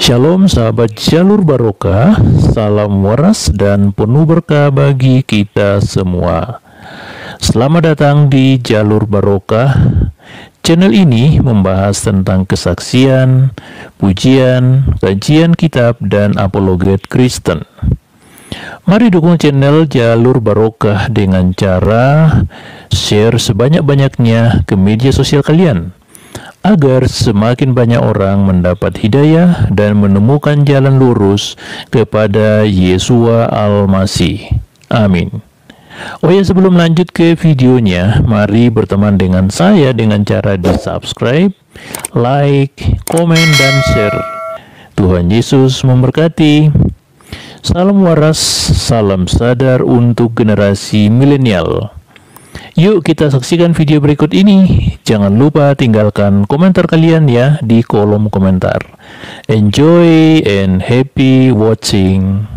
Shalom sahabat jalur barokah, salam waras dan penuh berkah bagi kita semua. Selamat datang di jalur barokah. Channel ini membahas tentang kesaksian, pujian, kajian kitab dan apologet Kristen. Mari dukung channel Jalur Barokah dengan cara share sebanyak-banyaknya ke media sosial kalian agar semakin banyak orang mendapat hidayah dan menemukan jalan lurus kepada Yesua Al-Masih. Amin. Oh ya sebelum lanjut ke videonya, mari berteman dengan saya dengan cara di subscribe, like, komen, dan share. Tuhan Yesus memberkati. Salam waras, salam sadar untuk generasi milenial. Yuk kita saksikan video berikut ini. Jangan lupa tinggalkan komentar kalian ya di kolom komentar. Enjoy and happy watching.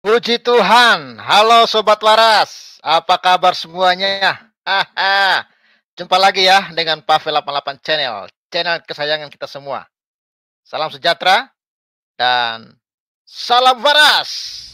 Puji Tuhan, halo Sobat Waras. apa kabar semuanya? Haha. Jumpa lagi ya dengan Pavel 88 Channel, channel kesayangan kita semua. Salam sejahtera dan salam waras.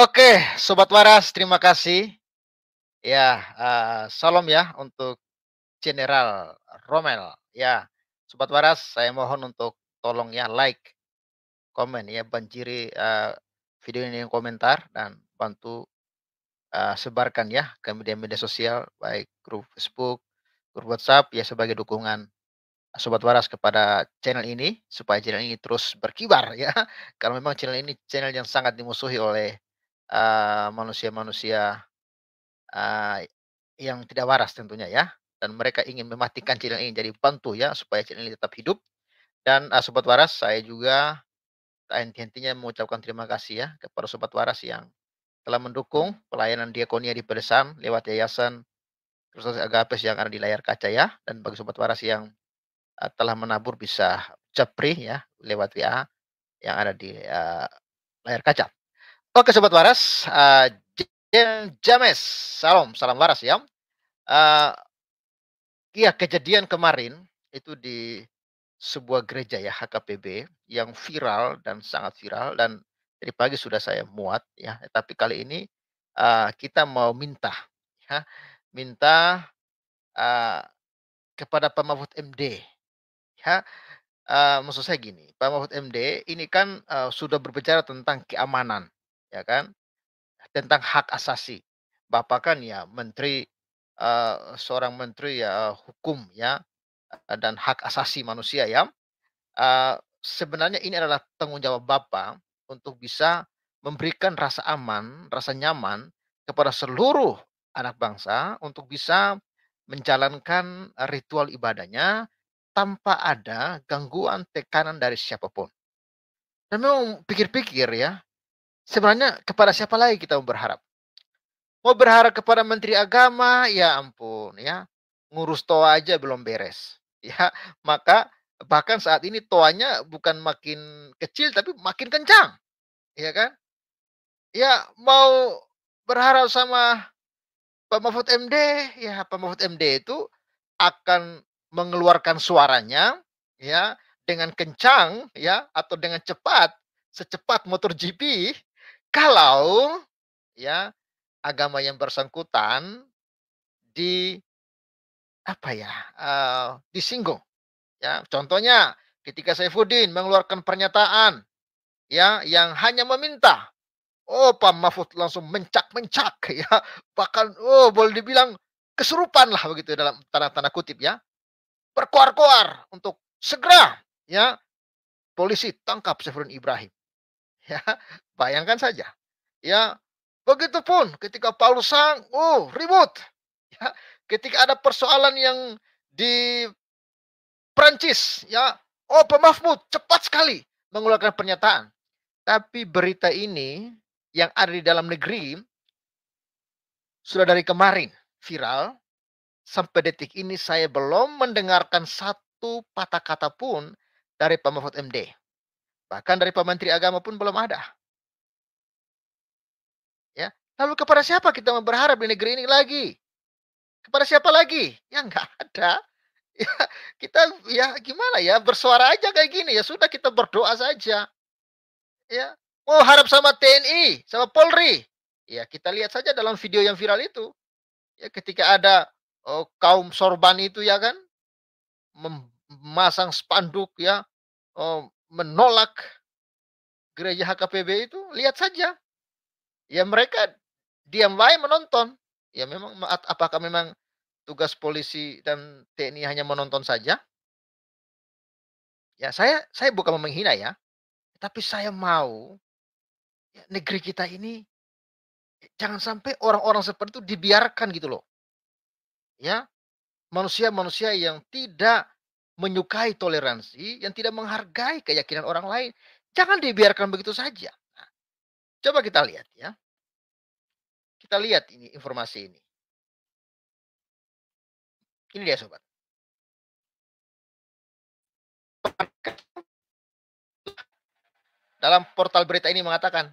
Oke, Sobat Waras, terima kasih. Ya, uh, salam ya untuk General Romel. Ya, Sobat Waras, saya mohon untuk tolong ya like, komen ya, banjiri uh, video ini yang komentar dan bantu uh, sebarkan ya ke media-media sosial, baik grup Facebook, grup WhatsApp ya sebagai dukungan Sobat Waras kepada channel ini supaya channel ini terus berkibar ya. Karena memang channel ini channel yang sangat dimusuhi oleh Eh, manusia-manusia uh, uh, yang tidak waras tentunya ya dan mereka ingin mematikan channel ini jadi bantu ya supaya channel ini tetap hidup dan uh, sobat waras saya juga henti-hentinya mengucapkan terima kasih ya kepada sobat waras yang telah mendukung pelayanan diakonia di pedesaan lewat yayasan Kristus Agapes yang ada di layar kaca ya dan bagi sobat waras yang uh, telah menabur bisa capri ya lewat WA yang ada di uh, layar kaca. Oke sobat waras, uh, James, salam, salam waras ya. Uh, ya kejadian kemarin itu di sebuah gereja ya HKPB yang viral dan sangat viral dan dari pagi sudah saya muat ya. Tapi kali ini uh, kita mau minta, ya, minta uh, kepada Pak Mahfud MD ya uh, maksud saya gini, Pak Mahfud MD ini kan uh, sudah berbicara tentang keamanan, ya kan? Tentang hak asasi. Bapak kan ya menteri uh, seorang menteri ya hukum ya eh, dan hak asasi manusia ya. Uh, sebenarnya ini adalah tanggung jawab Bapak untuk bisa memberikan rasa aman, rasa nyaman kepada seluruh anak bangsa untuk bisa menjalankan ritual ibadahnya tanpa ada gangguan tekanan dari siapapun. Dan memang pikir-pikir ya, sebenarnya kepada siapa lagi kita mau berharap? Mau berharap kepada Menteri Agama, ya ampun ya, ngurus toa aja belum beres. Ya, maka bahkan saat ini toanya bukan makin kecil tapi makin kencang. Ya kan? Ya mau berharap sama Pak Mahfud MD, ya Pak Mahfud MD itu akan mengeluarkan suaranya ya dengan kencang ya atau dengan cepat secepat motor GP kalau ya agama yang bersangkutan di apa ya uh, disinggung ya contohnya ketika Saifuddin mengeluarkan pernyataan ya yang hanya meminta oh Pak Mahfud langsung mencak mencak ya bahkan oh boleh dibilang kesurupan lah begitu dalam tanda-tanda kutip ya berkoar-koar untuk segera ya polisi tangkap Saifuddin Ibrahim Ya, bayangkan saja. Ya, begitupun ketika Paulus sang, oh ribut. Ya, ketika ada persoalan yang di Prancis, ya, oh pemahmud cepat sekali mengeluarkan pernyataan. Tapi berita ini yang ada di dalam negeri sudah dari kemarin viral sampai detik ini saya belum mendengarkan satu patah kata pun dari Pak MD. Bahkan dari Pak Menteri Agama pun belum ada. Ya, lalu kepada siapa kita berharap di negeri ini lagi? Kepada siapa lagi? Ya nggak ada. Ya, kita ya gimana ya bersuara aja kayak gini ya sudah kita berdoa saja. Ya, mau oh, harap sama TNI, sama Polri. Ya, kita lihat saja dalam video yang viral itu. Ya, ketika ada oh, kaum sorban itu ya kan memasang spanduk ya oh, menolak gereja HKPB itu, lihat saja. Ya mereka diam baik menonton. Ya memang apakah memang tugas polisi dan TNI hanya menonton saja? Ya saya saya bukan menghina ya, tapi saya mau ya, negeri kita ini eh, jangan sampai orang-orang seperti itu dibiarkan gitu loh. Ya, manusia-manusia yang tidak menyukai toleransi, yang tidak menghargai keyakinan orang lain. Jangan dibiarkan begitu saja. Nah, coba kita lihat ya. Kita lihat ini informasi ini. Ini dia sobat. Dalam portal berita ini mengatakan,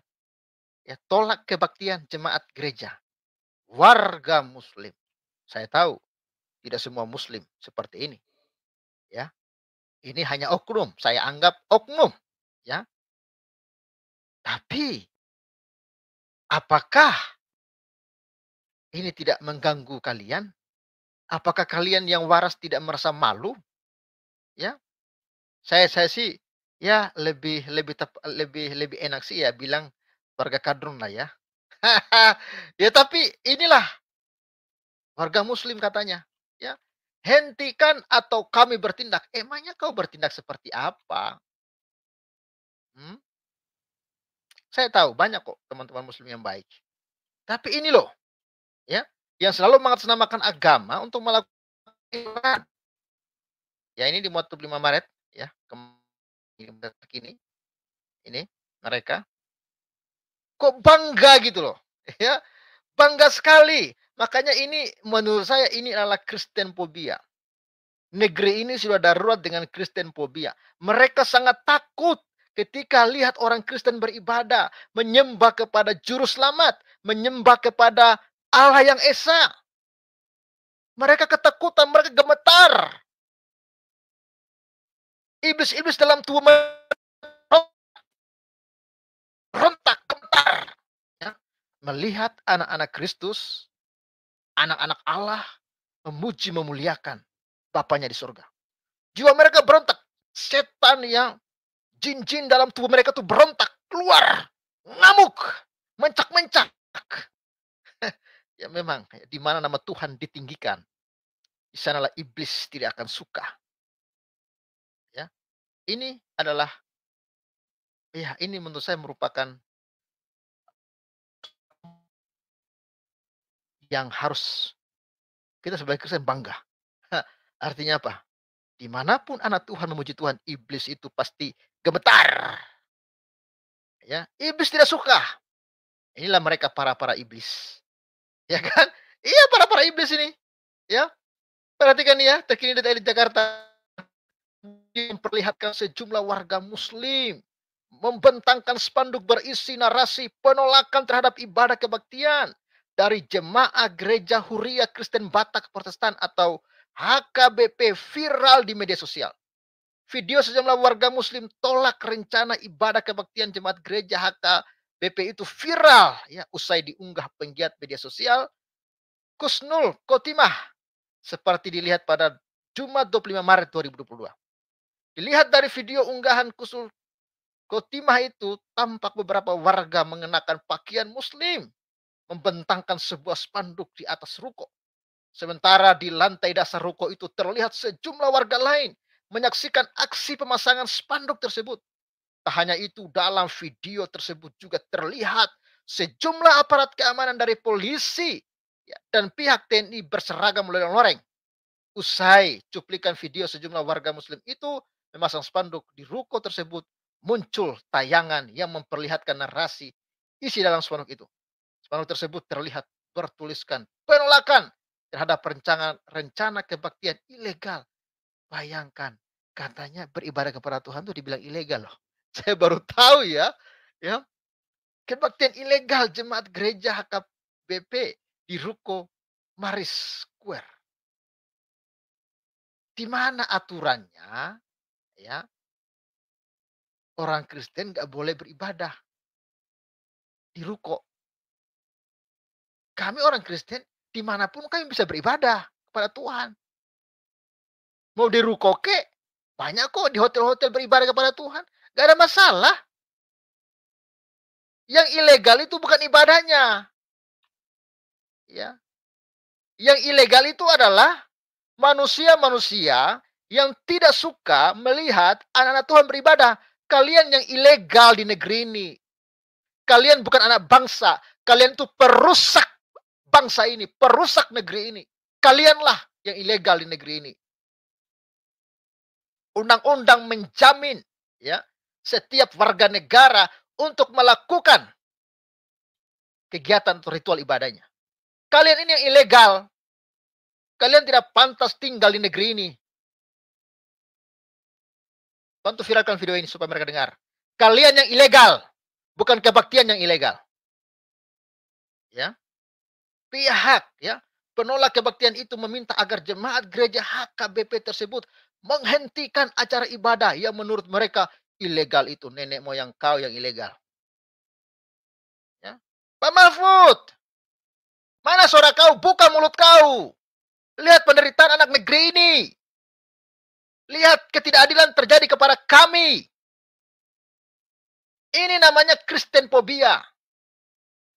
ya tolak kebaktian jemaat gereja warga muslim. Saya tahu tidak semua muslim seperti ini ya. Ini hanya oknum, saya anggap oknum, ya. Tapi apakah ini tidak mengganggu kalian? Apakah kalian yang waras tidak merasa malu? Ya. Saya saya sih ya lebih lebih tep, lebih lebih enak sih ya bilang warga kadrun lah ya. ya tapi inilah warga muslim katanya, ya hentikan atau kami bertindak. Emangnya kau bertindak seperti apa? Hmm? Saya tahu banyak kok teman-teman muslim yang baik. Tapi ini loh, ya, yang selalu mengatasnamakan agama untuk melakukan Ya ini di Motif 5 Maret ya, kini ini mereka kok bangga gitu loh, ya bangga sekali Makanya ini menurut saya ini adalah Kristenfobia. Negeri ini sudah darurat dengan Kristenfobia. Mereka sangat takut ketika lihat orang Kristen beribadah, menyembah kepada juru selamat, menyembah kepada Allah yang esa. Mereka ketakutan, mereka gemetar. Iblis-iblis dalam tubuh rontak gemetar. Ya. Melihat anak-anak Kristus anak-anak Allah memuji memuliakan Bapaknya di surga. Jiwa mereka berontak. Setan yang jin-jin dalam tubuh mereka tuh berontak. Keluar. Ngamuk. Mencak-mencak. ya memang. Di mana nama Tuhan ditinggikan. Di sanalah iblis tidak akan suka. Ya. Ini adalah. Ya ini menurut saya merupakan yang harus kita sebagai Kristen bangga. Artinya apa? Dimanapun anak Tuhan memuji Tuhan, iblis itu pasti gemetar. Ya, iblis tidak suka. Inilah mereka para-para iblis. Ya kan? Iya para-para iblis ini. Ya. Perhatikan ya, terkini dari Jakarta memperlihatkan sejumlah warga muslim membentangkan spanduk berisi narasi penolakan terhadap ibadah kebaktian dari jemaah gereja Huria Kristen Batak Protestan atau HKBP viral di media sosial. Video sejumlah warga muslim tolak rencana ibadah kebaktian jemaat gereja HKBP itu viral ya usai diunggah penggiat media sosial Kusnul Kotimah seperti dilihat pada Jumat 25 Maret 2022. Dilihat dari video unggahan Kusnul Kotimah itu tampak beberapa warga mengenakan pakaian muslim membentangkan sebuah spanduk di atas ruko. Sementara di lantai dasar ruko itu terlihat sejumlah warga lain menyaksikan aksi pemasangan spanduk tersebut. Tak hanya itu, dalam video tersebut juga terlihat sejumlah aparat keamanan dari polisi ya, dan pihak TNI berseragam loreng-loreng. Usai cuplikan video sejumlah warga muslim itu memasang spanduk di ruko tersebut, muncul tayangan yang memperlihatkan narasi isi dalam spanduk itu. Spanduk tersebut terlihat bertuliskan penolakan terhadap rencana rencana kebaktian ilegal. Bayangkan, katanya beribadah kepada Tuhan itu dibilang ilegal loh. Saya baru tahu ya, ya. Kebaktian ilegal jemaat gereja HKBP di Ruko Maris Square. Di mana aturannya ya orang Kristen nggak boleh beribadah di ruko kami orang Kristen dimanapun kami bisa beribadah kepada Tuhan. Mau di ruko ke, banyak kok di hotel-hotel beribadah kepada Tuhan. Gak ada masalah. Yang ilegal itu bukan ibadahnya. Ya. Yang ilegal itu adalah manusia-manusia yang tidak suka melihat anak-anak Tuhan beribadah. Kalian yang ilegal di negeri ini. Kalian bukan anak bangsa. Kalian itu perusak bangsa ini, perusak negeri ini. Kalianlah yang ilegal di negeri ini. Undang-undang menjamin ya setiap warga negara untuk melakukan kegiatan atau ritual ibadahnya. Kalian ini yang ilegal. Kalian tidak pantas tinggal di negeri ini. Bantu viralkan video ini supaya mereka dengar. Kalian yang ilegal, bukan kebaktian yang ilegal. Ya pihak ya penolak kebaktian itu meminta agar jemaat gereja HKBP tersebut menghentikan acara ibadah yang menurut mereka ilegal itu nenek moyang kau yang ilegal. Ya. Pak Mahfud, mana suara kau? Buka mulut kau. Lihat penderitaan anak negeri ini. Lihat ketidakadilan terjadi kepada kami. Ini namanya Kristenfobia.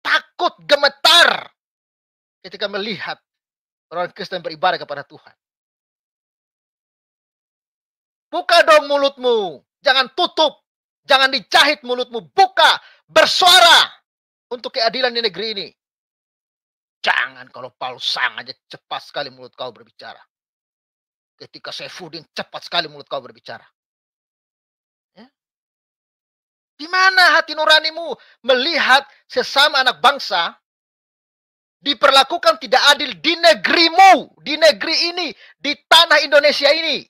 Takut gemetar ketika melihat orang Kristen beribadah kepada Tuhan. Buka dong mulutmu, jangan tutup, jangan dicahit mulutmu, buka, bersuara untuk keadilan di negeri ini. Jangan kalau Paulus aja cepat sekali mulut kau berbicara. Ketika Saifuddin cepat sekali mulut kau berbicara. Ya. Di mana hati nuranimu melihat sesama anak bangsa diperlakukan tidak adil di negerimu, di negeri ini, di tanah Indonesia ini.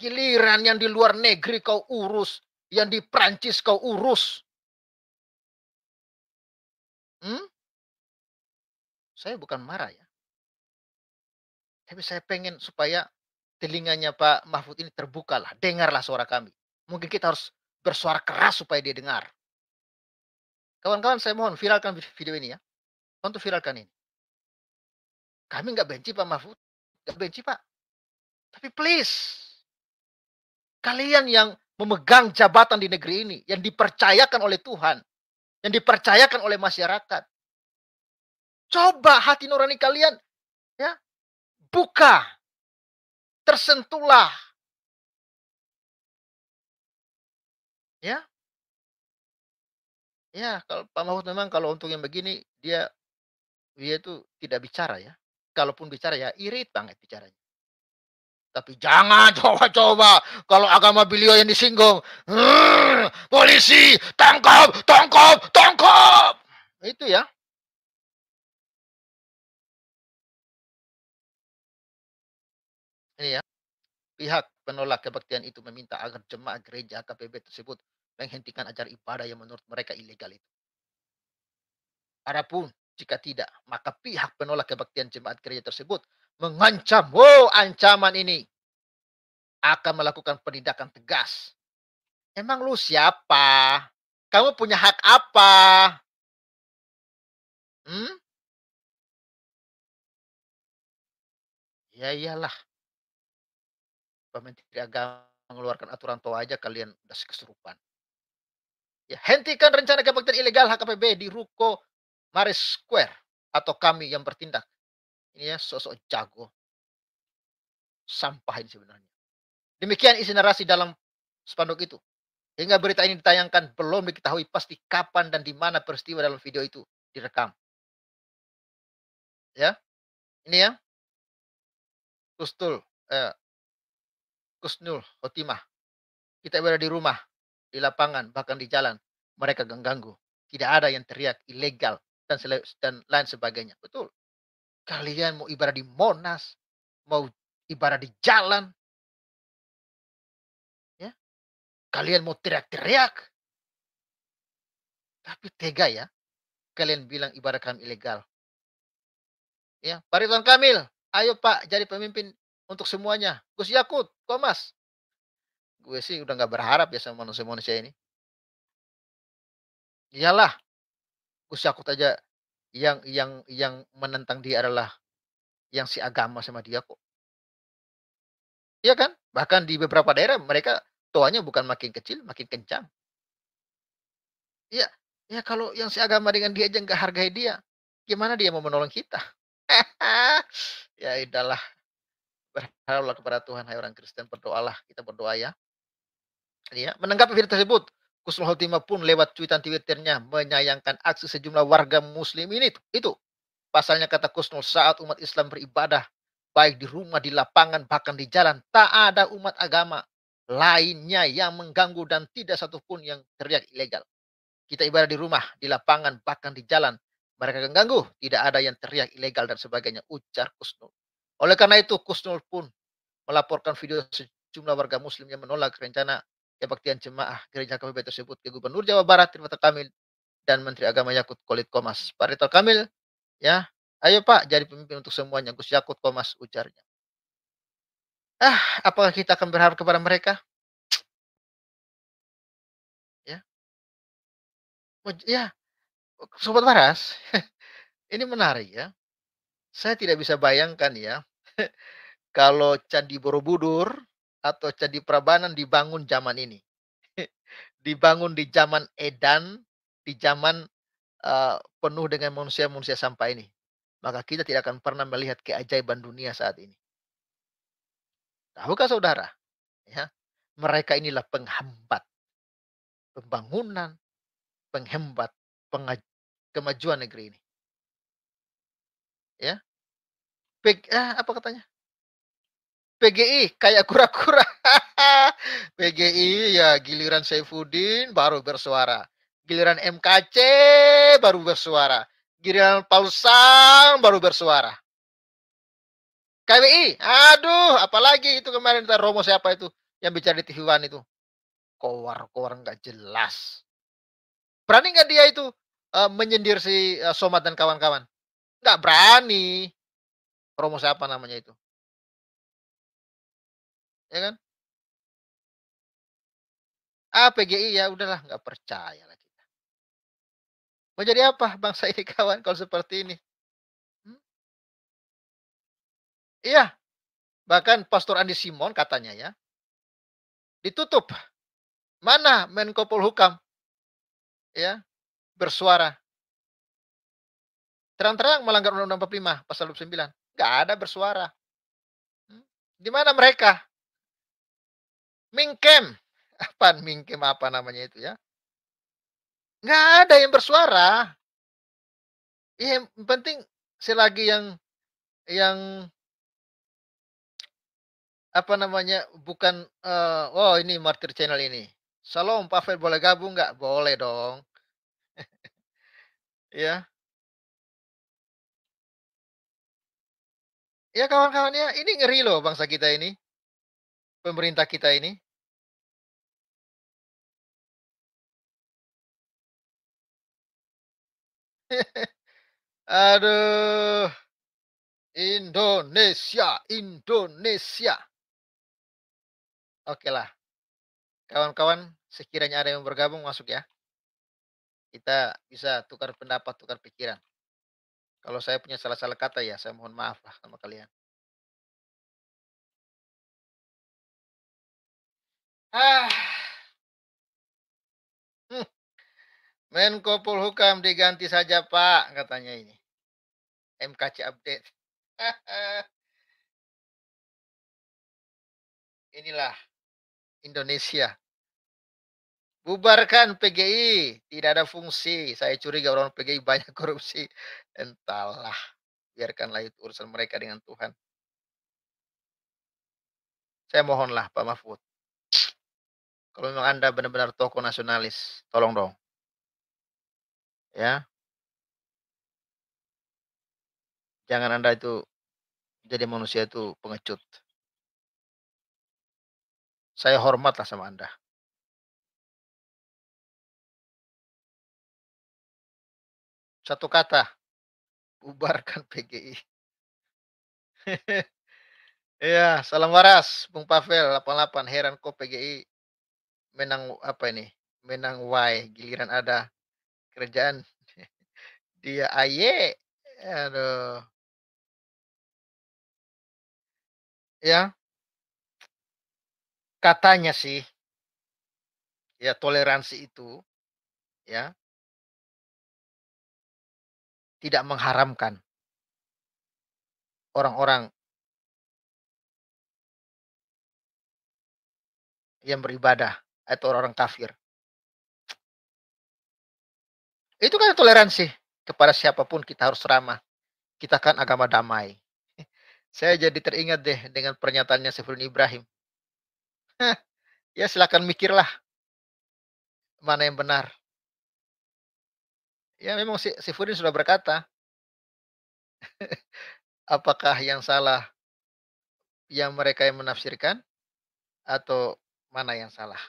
Giliran yang di luar negeri kau urus, yang di Prancis kau urus. Hmm? Saya bukan marah ya. Tapi saya pengen supaya telinganya Pak Mahfud ini terbukalah, dengarlah suara kami. Mungkin kita harus bersuara keras supaya dia dengar. Kawan-kawan saya mohon viralkan video ini ya. Untuk viralkan ini. Kami nggak benci Pak Mahfud. Nggak benci Pak. Tapi please. Kalian yang memegang jabatan di negeri ini. Yang dipercayakan oleh Tuhan. Yang dipercayakan oleh masyarakat. Coba hati nurani kalian. ya Buka. Tersentuhlah. Ya, Ya, kalau Pak Mahfud memang kalau untuk yang begini dia dia itu tidak bicara ya. Kalaupun bicara ya irit banget bicaranya. Tapi jangan coba-coba kalau agama beliau yang disinggung. Rrr, polisi, tangkap, tangkap, tangkap. Nah, itu ya. Ini ya. Pihak penolak kebaktian itu meminta agar jemaah gereja KPB tersebut menghentikan ajar ibadah yang menurut mereka ilegal itu. Adapun jika tidak, maka pihak penolak kebaktian jemaat gereja tersebut mengancam, wow ancaman ini akan melakukan penindakan tegas. Emang lu siapa? Kamu punya hak apa? Hmm? Ya iyalah. pemerintah agama mengeluarkan aturan toa aja kalian udah kesurupan. Ya, hentikan rencana kebaktian ilegal HKPB di Ruko Maris Square atau kami yang bertindak. Ini ya sosok jago. Sampah ini sebenarnya. Demikian isi narasi dalam spanduk itu. Hingga berita ini ditayangkan belum diketahui pasti kapan dan di mana peristiwa dalam video itu direkam. Ya. Ini ya. Kustul eh, Kusnul Otimah. Kita berada di rumah di lapangan, bahkan di jalan, mereka ganggu. Tidak ada yang teriak ilegal dan, dan lain sebagainya. Betul. Kalian mau ibarat di Monas, mau ibarat di jalan, ya kalian mau teriak-teriak, tapi tega ya, kalian bilang ibarat kami ilegal. Ya, Pak Ridwan Kamil, ayo Pak jadi pemimpin untuk semuanya. Gus Yakut, thomas gue sih udah nggak berharap ya sama manusia-manusia ini. Iyalah, gue syakut aja yang yang yang menentang dia adalah yang si agama sama dia kok. Iya kan? Bahkan di beberapa daerah mereka tuanya bukan makin kecil, makin kencang. Iya, ya kalau yang si agama dengan dia aja nggak hargai dia, gimana dia mau menolong kita? ya itulah berharaplah kepada Tuhan hai orang Kristen berdoalah kita berdoa ya ya, menanggapi video tersebut, Kusnul Khotimah pun lewat cuitan Twitternya menyayangkan aksi sejumlah warga muslim ini. Itu pasalnya kata Kusnul saat umat Islam beribadah baik di rumah, di lapangan, bahkan di jalan, tak ada umat agama lainnya yang mengganggu dan tidak satupun yang teriak ilegal. Kita ibadah di rumah, di lapangan, bahkan di jalan. Mereka mengganggu, tidak ada yang teriak ilegal dan sebagainya, ujar Kusnul. Oleh karena itu, Kusnul pun melaporkan video sejumlah warga muslim yang menolak rencana Kebaktian Jemaah Gereja KBB tersebut ke Gubernur Jawa Barat Ridwan Kamil dan Menteri Agama Yakut Kolit Komas. Pak Ridwan Kamil, ya, ayo Pak jadi pemimpin untuk semuanya. Gus Yakut Komas ujarnya. Ah, apakah kita akan berharap kepada mereka? Ya. Ya. Sobat Waras, ini menarik ya. Saya tidak bisa bayangkan ya kalau Candi Borobudur atau candi Prabanan dibangun zaman ini. dibangun di zaman Edan, di zaman uh, penuh dengan manusia-manusia sampah ini. Maka kita tidak akan pernah melihat keajaiban dunia saat ini. Tahukah saudara? Ya, mereka inilah penghambat pembangunan, penghambat kemajuan negeri ini. Ya, Pek, eh, apa katanya? PGI kayak kura-kura. PGI ya giliran Saifuddin baru bersuara. Giliran MKC baru bersuara. Giliran Paul Sang baru bersuara. KWI, aduh, apalagi itu kemarin kita Romo siapa itu yang bicara di TV One itu. Kowar-kowar nggak jelas. Berani nggak dia itu uh, eh, menyendir si uh, Somad dan kawan-kawan? Nggak berani. Romo siapa namanya itu? ya kan? Ah PGI ya udahlah nggak percaya lah kita. Mau jadi apa bangsa ini kawan kalau seperti ini? Hmm? Iya, bahkan Pastor Andi Simon katanya ya ditutup. Mana Menko Polhukam? Ya, bersuara. Terang-terang melanggar Undang-Undang 45 pasal 29. Gak ada bersuara. Hmm? Di mana mereka? mingkem apa mingkem apa namanya itu ya nggak ada yang bersuara ya, yang penting selagi yang yang apa namanya bukan uh, oh ini martir channel ini Salam, Pavel boleh gabung nggak boleh dong iya. Iya, ya ya kawan-kawannya ini ngeri loh bangsa kita ini pemerintah kita ini Aduh. Indonesia, Indonesia. Oke lah. Kawan-kawan, sekiranya ada yang bergabung masuk ya. Kita bisa tukar pendapat, tukar pikiran. Kalau saya punya salah-salah kata ya, saya mohon maaf lah sama kalian. Ah. Menko Polhukam diganti saja Pak katanya ini. MKC update. Inilah Indonesia. Bubarkan PGI, tidak ada fungsi. Saya curiga orang PGI banyak korupsi. Entahlah, biarkanlah itu urusan mereka dengan Tuhan. Saya mohonlah Pak Mahfud. Kalau memang Anda benar-benar tokoh nasionalis, tolong dong Ya. Jangan Anda itu jadi manusia itu pengecut. Saya hormatlah sama Anda. Satu kata, bubarkan PGI. Iya, salam waras, Bung Pavel 88 heran kok PGI menang apa ini? Menang Y, giliran ada kerjaan dia aye aduh ya katanya sih ya toleransi itu ya tidak mengharamkan orang-orang yang beribadah atau orang-orang kafir itu kan toleransi. Kepada siapapun kita harus ramah. Kita kan agama damai. Saya jadi teringat deh dengan pernyataannya Saiful Ibrahim. ya silakan mikirlah mana yang benar. Ya memang si sudah berkata, apakah yang salah yang mereka yang menafsirkan atau mana yang salah?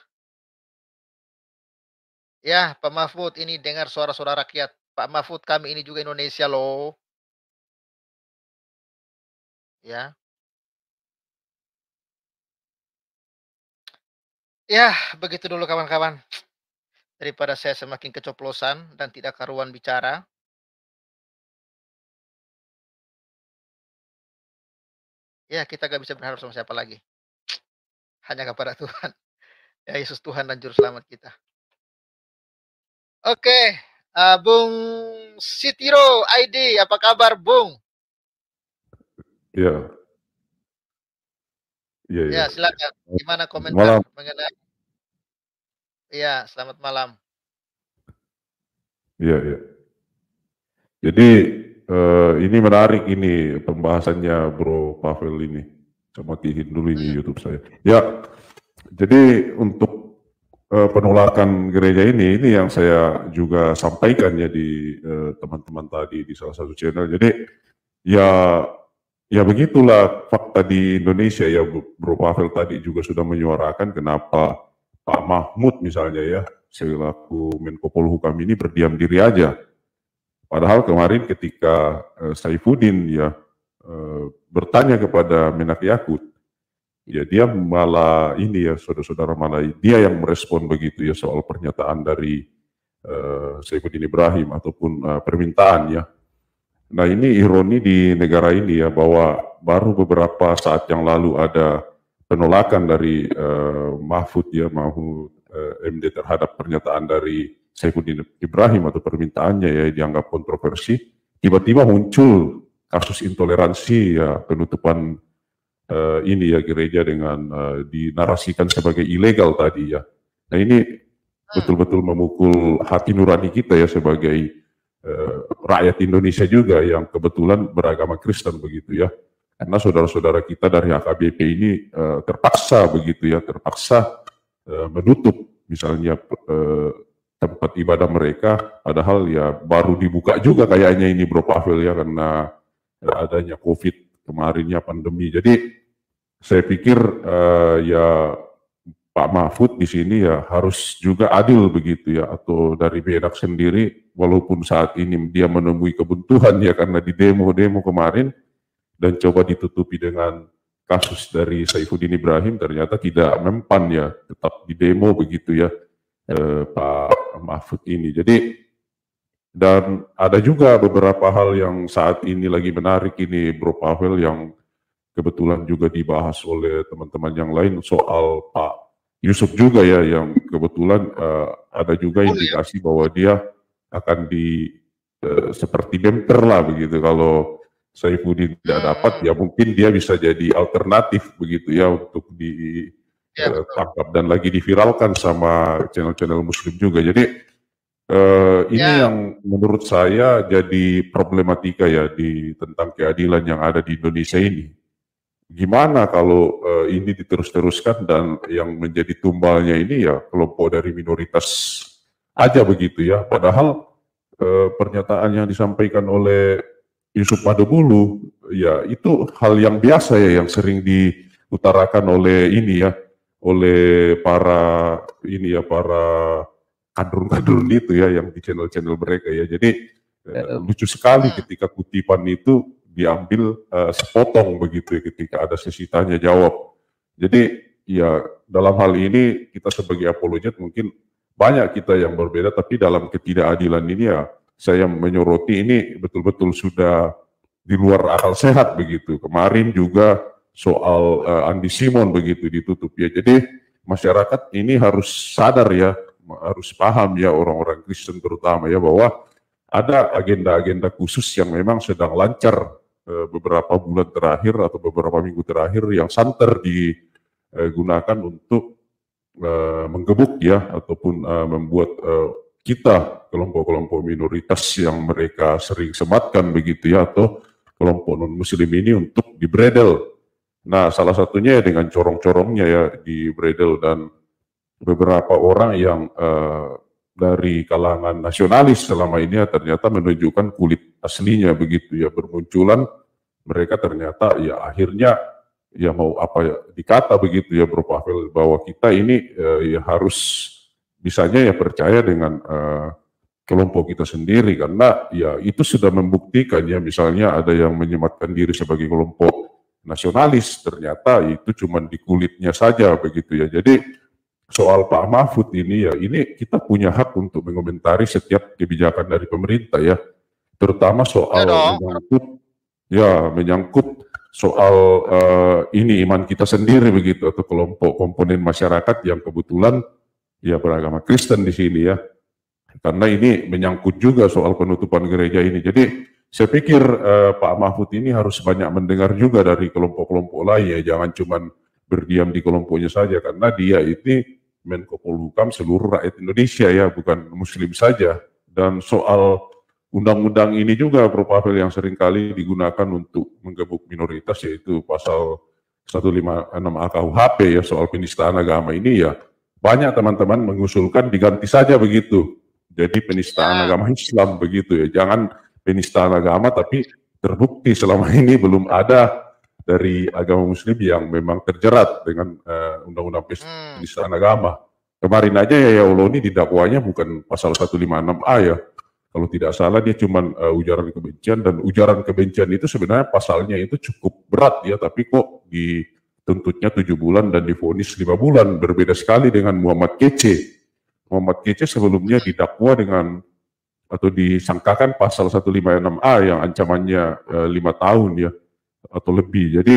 Ya, Pak Mahfud, ini dengar suara-suara rakyat. Pak Mahfud, kami ini juga Indonesia loh. Ya. Ya, begitu dulu kawan-kawan. Daripada saya semakin kecoplosan dan tidak karuan bicara. Ya, kita gak bisa berharap sama siapa lagi. Hanya kepada Tuhan. Ya, Yesus Tuhan dan Juru Selamat kita. Oke, okay. uh, eh, Bung Sitiro ID, apa kabar Bung? Ya. Ya, ya. ya silakan. Gimana komentar malam. mengenai? Iya, selamat malam. Iya, iya. Jadi uh, ini menarik ini pembahasannya Bro Pavel ini. Saya matiin dulu ini hmm. YouTube saya. Ya. Jadi untuk uh, penolakan gereja ini ini yang saya juga sampaikan ya di eh, teman-teman tadi di salah satu channel. Jadi ya ya begitulah fakta di Indonesia ya Bro Pavel tadi juga sudah menyuarakan kenapa Pak Mahmud misalnya ya selaku Menko Polhukam ini berdiam diri aja. Padahal kemarin ketika uh, Saifuddin ya uh, bertanya kepada Menak Yakut ya dia malah ini ya saudara-saudara malah dia yang merespon begitu ya soal pernyataan dari uh, Saifuddin Ibrahim ataupun uh, permintaan ya. Nah ini ironi di negara ini ya bahwa baru beberapa saat yang lalu ada penolakan dari uh, Mahfud ya Mahfud uh, MD terhadap pernyataan dari Saifuddin Ibrahim atau permintaannya ya dianggap kontroversi. Tiba-tiba muncul kasus intoleransi ya penutupan uh, ini ya gereja dengan uh, dinarasikan sebagai ilegal tadi ya. Nah ini hmm. betul-betul memukul hati nurani kita ya sebagai uh, rakyat Indonesia juga yang kebetulan beragama Kristen begitu ya. Karena saudara-saudara kita dari AKBP ini uh, terpaksa begitu ya, terpaksa uh, menutup misalnya uh, tempat ibadah mereka, padahal ya baru dibuka juga kayaknya ini Bro Pavel ya karena adanya COVID Kemarinnya pandemi. Jadi saya pikir uh, ya Pak Mahfud di sini ya harus juga adil begitu ya atau dari Benak sendiri walaupun saat ini dia menemui kebuntuan ya karena di demo-demo kemarin dan coba ditutupi dengan kasus dari Saifuddin Ibrahim ternyata tidak mempan ya tetap di demo begitu ya eh, Pak Mahfud ini. Jadi dan ada juga beberapa hal yang saat ini lagi menarik ini Bro Pavel yang kebetulan juga dibahas oleh teman-teman yang lain soal Pak Yusuf juga ya yang kebetulan uh, ada juga oh, iya. indikasi bahwa dia akan di uh, seperti bemper lah begitu kalau Saifuddin tidak hmm. dapat ya mungkin dia bisa jadi alternatif begitu ya untuk ditangkap iya, eh, dan lagi diviralkan sama channel-channel muslim juga jadi Uh, ini yeah. yang menurut saya jadi problematika ya di tentang keadilan yang ada di Indonesia ini. Gimana kalau uh, ini diterus-teruskan dan yang menjadi tumbalnya ini ya kelompok dari minoritas aja begitu ya. Padahal uh, pernyataan yang disampaikan oleh Yusuf Madobulu ya itu hal yang biasa ya yang sering diutarakan oleh ini ya oleh para ini ya para kadrun-kadrun hmm. itu ya yang di channel-channel mereka ya. Jadi uh, lucu sekali iya. ketika kutipan itu diambil uh, sepotong begitu ya ketika ada sesi tanya jawab. Jadi ya dalam hal ini kita sebagai apologet mungkin banyak kita yang berbeda tapi dalam ketidakadilan ini ya saya menyoroti ini betul-betul sudah di luar akal sehat begitu. Kemarin juga soal uh, Andi Simon begitu ditutup ya. Jadi masyarakat ini harus sadar ya harus paham ya orang-orang Kristen terutama ya bahwa ada agenda-agenda khusus yang memang sedang lancar eh, beberapa bulan terakhir atau beberapa minggu terakhir yang santer digunakan untuk eh, menggebuk ya ataupun eh, membuat kita kelompok-kelompok minoritas yang mereka sering sematkan begitu ya atau kelompok non muslim ini untuk dibredel. Nah, salah satunya dengan corong-corongnya ya bredel dan beberapa orang yang uh, dari kalangan nasionalis selama ini ya, ternyata menunjukkan kulit aslinya begitu ya bermunculan mereka ternyata ya akhirnya ya mau apa ya dikata begitu ya file bahwa kita ini uh, ya harus bisanya ya percaya dengan uh, kelompok kita sendiri karena ya itu sudah membuktikan ya misalnya ada yang menyematkan diri sebagai kelompok nasionalis ternyata itu cuma di kulitnya saja begitu ya jadi soal Pak Mahfud ini ya ini kita punya hak untuk mengomentari setiap kebijakan dari pemerintah ya terutama soal ya menyangkut ya menyangkut soal uh, ini iman kita sendiri begitu atau kelompok komponen masyarakat yang kebetulan ya beragama Kristen di sini ya karena ini menyangkut juga soal penutupan gereja ini jadi saya pikir uh, Pak Mahfud ini harus banyak mendengar juga dari kelompok-kelompok lain ya jangan cuman berdiam di kelompoknya saja karena dia itu Menko Polhukam seluruh rakyat Indonesia ya, bukan Muslim saja. Dan soal undang-undang ini juga Prof. yang seringkali digunakan untuk menggebuk minoritas yaitu pasal 156 AKUHP ya soal penistaan agama ini ya banyak teman-teman mengusulkan diganti saja begitu. Jadi penistaan iya. agama Islam begitu ya. Jangan penistaan agama tapi terbukti selama ini belum ada dari agama Muslim yang memang terjerat dengan uh, undang-undang hmm. penistaan hmm. agama. Kemarin aja ya Allah ini didakwanya bukan pasal 156A ya. Kalau tidak salah dia cuma uh, eh, ujaran kebencian dan ujaran kebencian itu sebenarnya pasalnya itu cukup berat ya tapi kok dituntutnya tujuh bulan dan difonis lima bulan berbeda sekali dengan Muhammad Kece. Muhammad Kece sebelumnya didakwa dengan atau disangkakan pasal 156A yang ancamannya eh, lima 5 tahun ya atau lebih. Jadi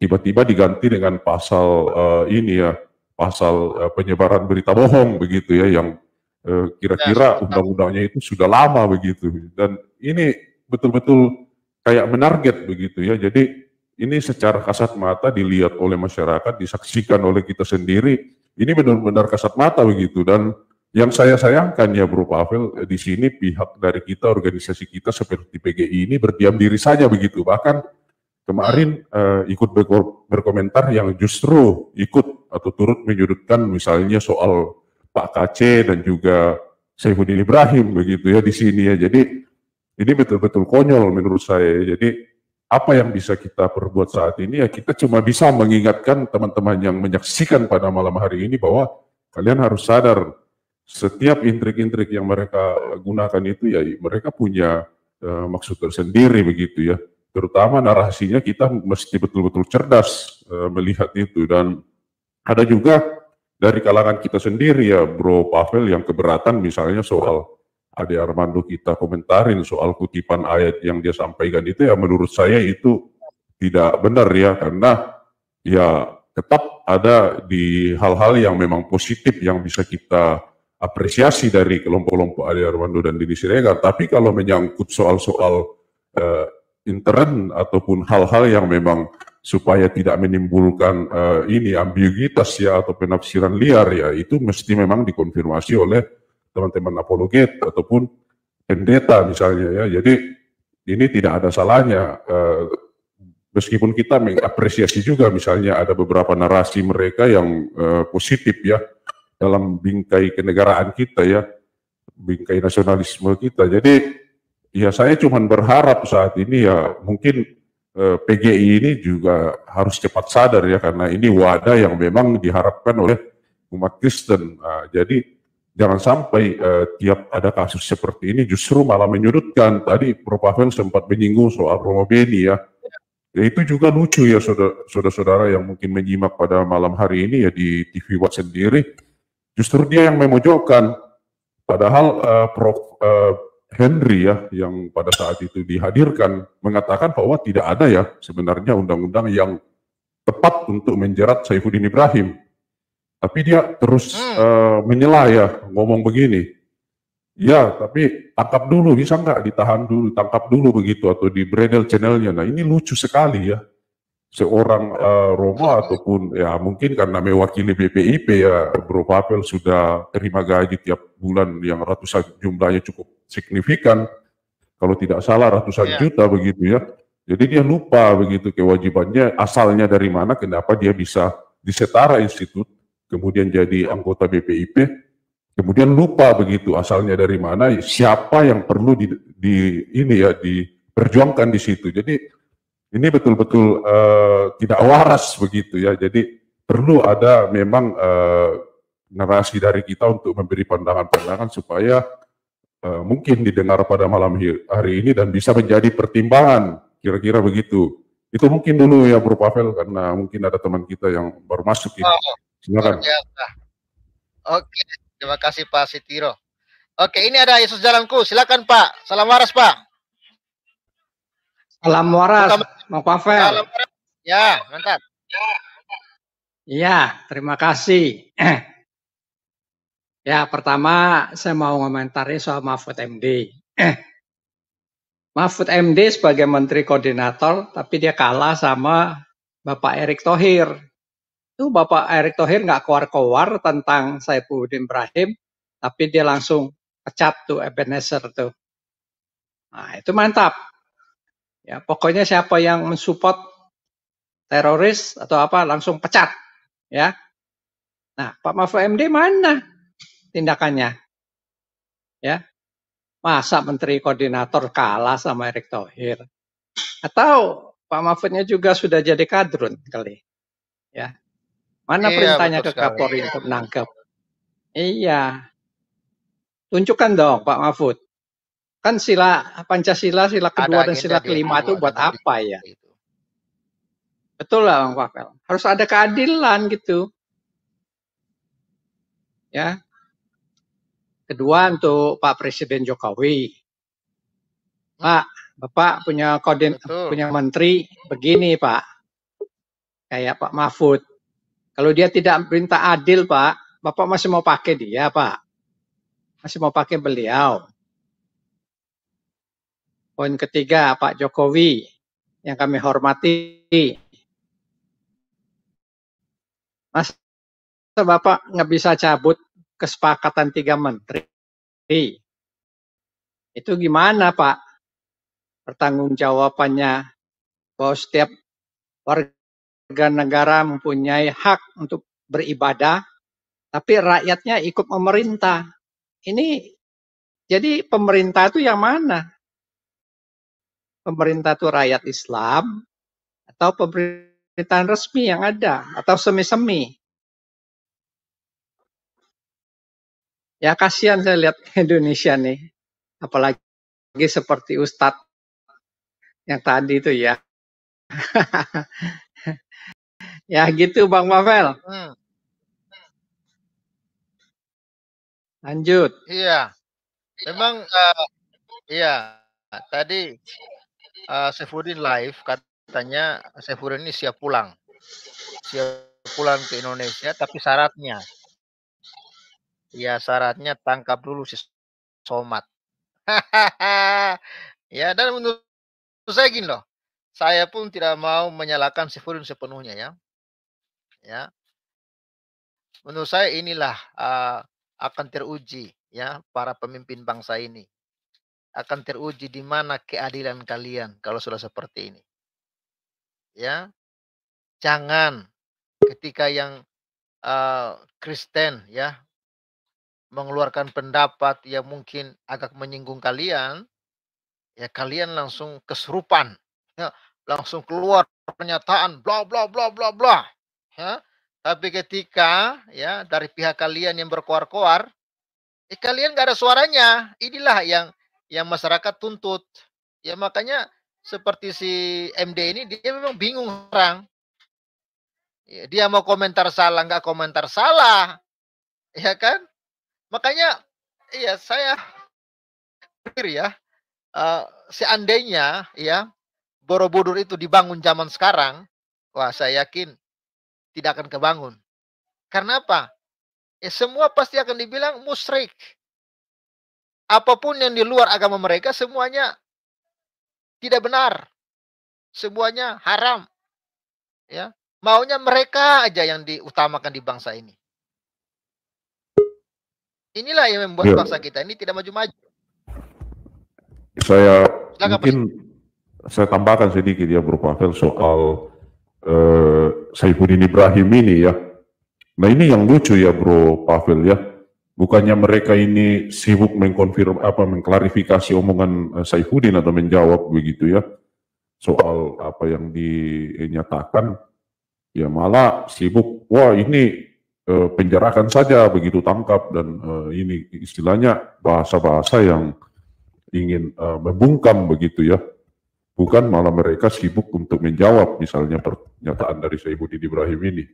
tiba-tiba diganti dengan pasal uh, ini ya, pasal uh, penyebaran berita bohong begitu ya yang uh, kira-kira undang-undangnya itu sudah lama begitu. Dan ini betul-betul kayak menarget begitu ya. Jadi ini secara kasat mata dilihat oleh masyarakat, disaksikan oleh kita sendiri. Ini benar-benar kasat mata begitu dan yang saya sayangkan ya Bro Pavel, di sini pihak dari kita, organisasi kita seperti PGI ini berdiam diri saja begitu. Bahkan Kemarin uh, ikut berkomentar yang justru ikut atau turut menyudutkan misalnya soal Pak KC dan juga Saifuddin Ibrahim begitu ya di sini ya. Jadi ini betul-betul konyol menurut saya. Jadi apa yang bisa kita perbuat saat ini ya kita cuma bisa mengingatkan teman-teman yang menyaksikan pada malam hari ini bahwa kalian harus sadar setiap intrik-intrik yang mereka gunakan itu ya mereka punya uh, maksud tersendiri begitu ya terutama narasinya kita mesti betul-betul cerdas e, melihat itu dan ada juga dari kalangan kita sendiri ya Bro Pavel yang keberatan misalnya soal Ade Armando kita komentarin soal kutipan ayat yang dia sampaikan itu ya menurut saya itu tidak benar ya karena ya tetap ada di hal-hal yang memang positif yang bisa kita apresiasi dari kelompok-kelompok Ade Armando dan Didi Siregar. Tapi kalau menyangkut soal-soal eh, intern ataupun hal-hal yang memang supaya tidak menimbulkan uh, ini ambiguitas ya atau penafsiran liar ya itu mesti memang dikonfirmasi oleh teman-teman apologet ataupun pendeta misalnya ya. Jadi ini tidak ada salahnya uh, meskipun kita mengapresiasi juga misalnya ada beberapa narasi mereka yang uh, positif ya dalam bingkai kenegaraan kita ya, bingkai nasionalisme kita. Jadi ya saya cuma berharap saat ini ya mungkin eh, PGI ini juga harus cepat sadar ya karena ini wadah yang memang diharapkan oleh umat Kristen. Nah, jadi jangan sampai eh, tiap ada kasus seperti ini justru malah menyudutkan. Tadi Prof. Aven sempat menyinggung soal Romo Beni ya. Ya itu juga lucu ya saudara-saudara yang mungkin menyimak pada malam hari ini ya di TV Watch sendiri. Justru dia yang memojokkan. Padahal uh, Prof. Uh, Henry ya yang pada saat itu dihadirkan mengatakan bahwa tidak ada ya sebenarnya undang-undang yang tepat untuk menjerat Saifuddin Ibrahim. Tapi dia terus hmm. uh, menyela ya ngomong begini. Ya, tapi tangkap dulu bisa nggak ditahan dulu, tangkap dulu begitu atau di channel channelnya. Nah ini lucu sekali ya seorang uh, eh, Romo ataupun ya mungkin karena mewakili BPIP ya Bro Pavel sudah terima gaji tiap bulan yang ratusan jumlahnya cukup signifikan kalau tidak salah ratusan yeah. juta begitu ya jadi dia lupa begitu kewajibannya asalnya dari mana kenapa dia bisa disetara institut kemudian jadi anggota BPIP kemudian lupa begitu asalnya dari mana siapa yang perlu di, di ini ya diperjuangkan di situ jadi ini betul-betul uh, tidak waras begitu ya. Jadi perlu ada memang uh, narasi dari kita untuk memberi pandangan-pandangan supaya uh, mungkin didengar pada malam hari ini dan bisa menjadi pertimbangan kira-kira begitu. Itu mungkin dulu ya Bro Pavel karena mungkin ada teman kita yang baru masuk ini. Oh, Silakan. Oke, terima kasih Pak Sitiro. Oke, ini ada Yesus Jalanku. Silakan Pak. Salam waras Pak. Alam waras, Bang Pavel. Ya, mantap. Iya, terima kasih. Ya, pertama saya mau komentari soal Mahfud MD. Mahfud MD sebagai menteri koordinator, tapi dia kalah sama Bapak Erick Thohir. Itu Bapak Erick Thohir nggak keluar-keluar tentang Saifuddin Ibrahim, tapi dia langsung pecat tuh Ebenezer tuh. Nah, itu mantap. Ya, pokoknya siapa yang mensupport teroris atau apa langsung pecat, ya. Nah, Pak Mahfud MD mana tindakannya? Ya. Masa menteri koordinator kalah sama Erick Thohir? Atau Pak Mahfudnya juga sudah jadi kadrun kali. Ya. Mana iya, perintahnya ke Kapolri untuk menangkap? Iya. Tunjukkan dong Pak Mahfud kan sila Pancasila sila kedua dan sila kelima itu buat apa ya? Itu. Betul lah Bang Pavel. Harus ada keadilan gitu. Ya. Kedua untuk Pak Presiden Jokowi. Pak, Bapak punya koden Betul. punya menteri begini, Pak. Kayak Pak Mahfud. Kalau dia tidak minta adil, Pak, Bapak masih mau pakai dia, Pak. Masih mau pakai beliau. Poin ketiga, Pak Jokowi yang kami hormati. Mas, Bapak nggak bisa cabut kesepakatan tiga menteri. Itu gimana Pak? Pertanggung jawabannya bahwa setiap warga negara mempunyai hak untuk beribadah, tapi rakyatnya ikut memerintah. Ini jadi pemerintah itu yang mana? pemerintah itu rakyat Islam atau pemerintahan resmi yang ada atau semi-semi. Ya kasihan saya lihat Indonesia nih, apalagi seperti Ustadz yang tadi itu ya. ya gitu Bang Mavel. Hmm. Lanjut. Iya. Memang uh, iya, tadi uh, Saifuddin live katanya Sefurin ini siap pulang. Siap pulang ke Indonesia tapi syaratnya ya syaratnya tangkap dulu si Somat. ya dan menurut saya gini loh. Saya pun tidak mau menyalahkan Sefurin sepenuhnya ya. Ya. Menurut saya inilah uh, akan teruji ya para pemimpin bangsa ini akan teruji di mana keadilan kalian kalau sudah seperti ini. Ya. Jangan ketika yang uh, Kristen ya mengeluarkan pendapat yang mungkin agak menyinggung kalian, ya kalian langsung keserupan, Ya, langsung keluar pernyataan bla bla bla bla bla. Ya. Tapi ketika ya dari pihak kalian yang berkoar-koar, eh, kalian gak ada suaranya. Inilah yang yang masyarakat tuntut. Ya makanya seperti si MD ini dia memang bingung orang. Ya, dia mau komentar salah nggak komentar salah, ya kan? Makanya iya saya pikir ya uh, seandainya ya Borobudur itu dibangun zaman sekarang, wah saya yakin tidak akan kebangun. Karena apa? Ya semua pasti akan dibilang musyrik apapun yang di luar agama mereka semuanya tidak benar. Semuanya haram. Ya. Maunya mereka aja yang diutamakan di bangsa ini. Inilah yang membuat ya. bangsa kita ini tidak maju-maju. Saya Silahkan mungkin saya tambahkan sedikit ya berupa soal eh, Saifuddin Ibrahim ini ya. Nah ini yang lucu ya Bro Pavel ya Bukannya mereka ini sibuk mengkonfirm apa mengklarifikasi omongan eh, Saifuddin atau menjawab begitu ya soal apa yang dinyatakan ya malah sibuk wah ini eh, penjarakan saja begitu tangkap dan eh, ini istilahnya bahasa-bahasa yang ingin eh, membungkam begitu ya bukan malah mereka sibuk untuk menjawab misalnya pernyataan dari Saifuddin Ibrahim ini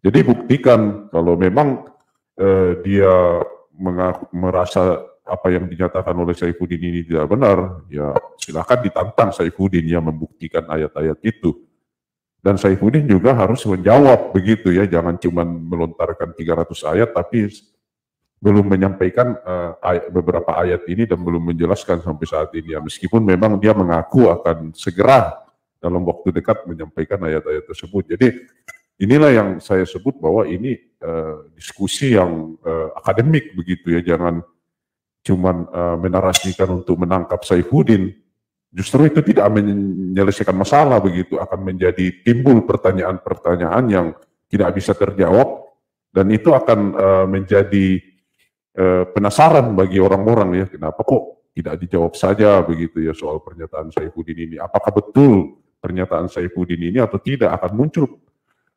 jadi buktikan kalau memang eh, dia mengaku, merasa apa yang dinyatakan oleh Saifuddin ini tidak benar, ya silahkan ditantang Saifuddin yang membuktikan ayat-ayat itu. Dan Saifuddin juga harus menjawab begitu ya, jangan cuma melontarkan 300 ayat tapi belum menyampaikan uh, eh, ayat, beberapa ayat ini dan belum menjelaskan sampai saat ini ya. Meskipun memang dia mengaku akan segera dalam waktu dekat menyampaikan ayat-ayat tersebut. Jadi inilah yang saya sebut bahwa ini Eh, diskusi yang uh, akademik begitu ya, jangan cuman uh, menarasikan untuk menangkap Saifuddin. Justru itu tidak menyelesaikan masalah begitu, akan menjadi timbul pertanyaan-pertanyaan yang tidak bisa terjawab dan itu akan uh, menjadi uh, penasaran bagi orang-orang ya kenapa kok tidak dijawab saja begitu ya soal pernyataan Saifuddin ini apakah betul pernyataan Saifuddin ini atau tidak akan muncul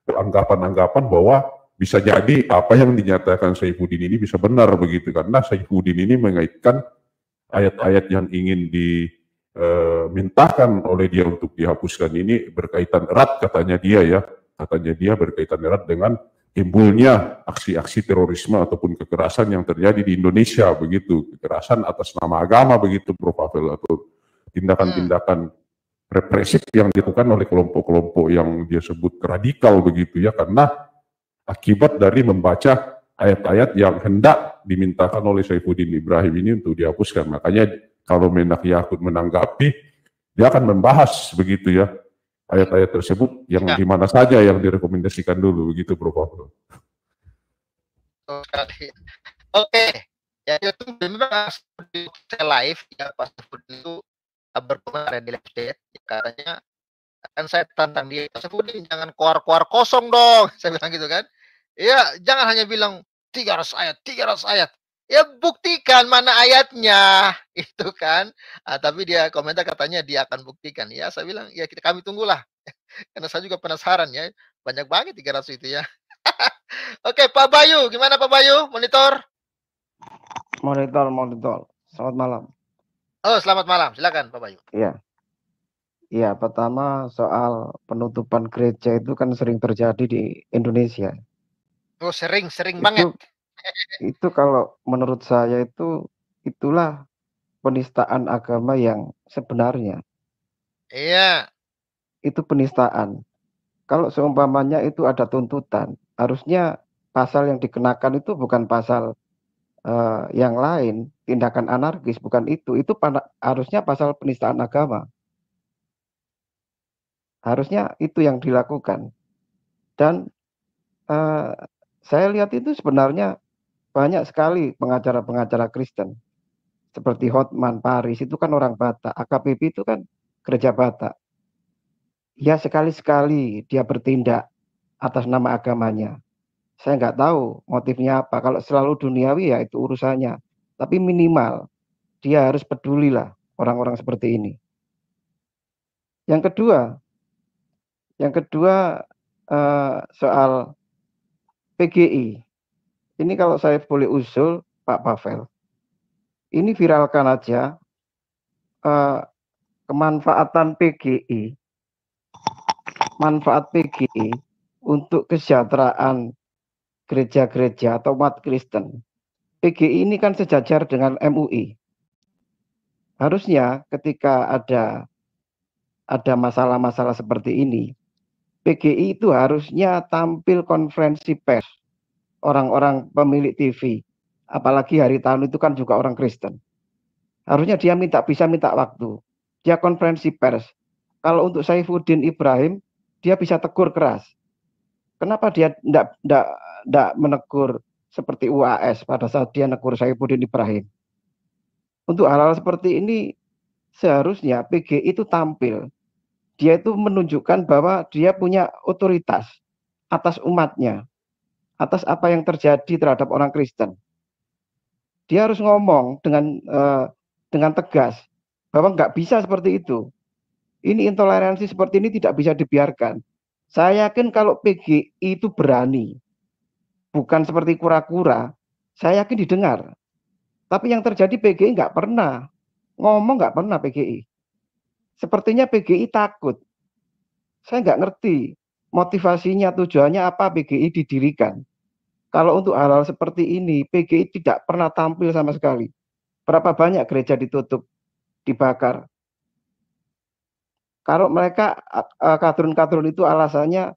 anggapan-anggapan bahwa bisa jadi apa yang dinyatakan Saifuddin ini bisa benar begitu karena Saifuddin ini mengaitkan ayat-ayat yang ingin dimintakan eh, oleh dia untuk dihapuskan ini berkaitan erat katanya dia ya katanya dia berkaitan erat dengan timbulnya aksi-aksi terorisme ataupun kekerasan yang terjadi di Indonesia begitu kekerasan atas nama agama begitu berupa Pavel atau tindakan-tindakan represif yang dilakukan oleh kelompok-kelompok yang dia sebut radikal begitu ya karena akibat dari membaca ayat-ayat yang hendak dimintakan oleh Saifuddin Ibrahim ini untuk dihapuskan. Makanya kalau Menak Yakut menanggapi, dia akan membahas begitu ya ayat-ayat tersebut yang ya. di mana saja yang direkomendasikan dulu begitu Bro Bro Oke, okay. ya itu memang saya live ya Pak Saifuddin itu berkomentar di live chat ya, katanya kan saya tantang dia Pak jangan keluar-keluar kosong dong saya bilang gitu kan Ya, jangan hanya bilang 300 ayat, 300 ayat. Ya buktikan mana ayatnya, itu kan. Ah, tapi dia komentar katanya dia akan buktikan. Ya, saya bilang ya kita kami tunggulah. Karena saya juga penasaran ya, banyak banget 300 itu ya. Oke, Pak Bayu, gimana Pak Bayu? Monitor? Monitor, monitor. Selamat malam. Oh, selamat malam. Silakan Pak Bayu. Iya. Iya, pertama soal penutupan gereja itu kan sering terjadi di Indonesia. Oh sering, sering itu, banget. Itu kalau menurut saya itu itulah penistaan agama yang sebenarnya. Iya. Itu penistaan. Kalau seumpamanya itu ada tuntutan, harusnya pasal yang dikenakan itu bukan pasal uh, yang lain, tindakan anarkis bukan itu. Itu harusnya pasal penistaan agama. Harusnya itu yang dilakukan. Dan uh, saya lihat itu sebenarnya banyak sekali pengacara-pengacara Kristen. Seperti Hotman Paris itu kan orang Batak, AKPP itu kan kerja Batak. Ya sekali-sekali dia bertindak atas nama agamanya. Saya nggak tahu motifnya apa. Kalau selalu duniawi ya itu urusannya. Tapi minimal dia harus pedulilah orang-orang seperti ini. Yang kedua, yang kedua eh, soal PGI. Ini kalau saya boleh usul, Pak Pavel, ini viralkan aja eh, kemanfaatan PGI, manfaat PGI untuk kesejahteraan gereja-gereja atau umat Kristen. PGI ini kan sejajar dengan MUI. Harusnya ketika ada ada masalah-masalah seperti ini, PGI itu harusnya tampil konferensi pers orang-orang pemilik TV. Apalagi hari tahun itu kan juga orang Kristen. Harusnya dia minta bisa minta waktu. Dia konferensi pers. Kalau untuk Saifuddin Ibrahim, dia bisa tegur keras. Kenapa dia tidak menegur seperti UAS pada saat dia negur Saifuddin Ibrahim? Untuk hal-hal seperti ini, seharusnya PGI itu tampil dia itu menunjukkan bahwa dia punya otoritas atas umatnya, atas apa yang terjadi terhadap orang Kristen. Dia harus ngomong dengan eh, dengan tegas bahwa nggak bisa seperti itu. Ini intoleransi seperti ini tidak bisa dibiarkan. Saya yakin kalau PGI itu berani, bukan seperti kura-kura, saya yakin didengar. Tapi yang terjadi PGI nggak pernah ngomong nggak pernah PGI. Sepertinya PGI takut. Saya nggak ngerti motivasinya, tujuannya apa PGI didirikan. Kalau untuk hal-hal seperti ini, PGI tidak pernah tampil sama sekali. Berapa banyak gereja ditutup, dibakar. Kalau mereka eh, eh, katrun-katrun itu alasannya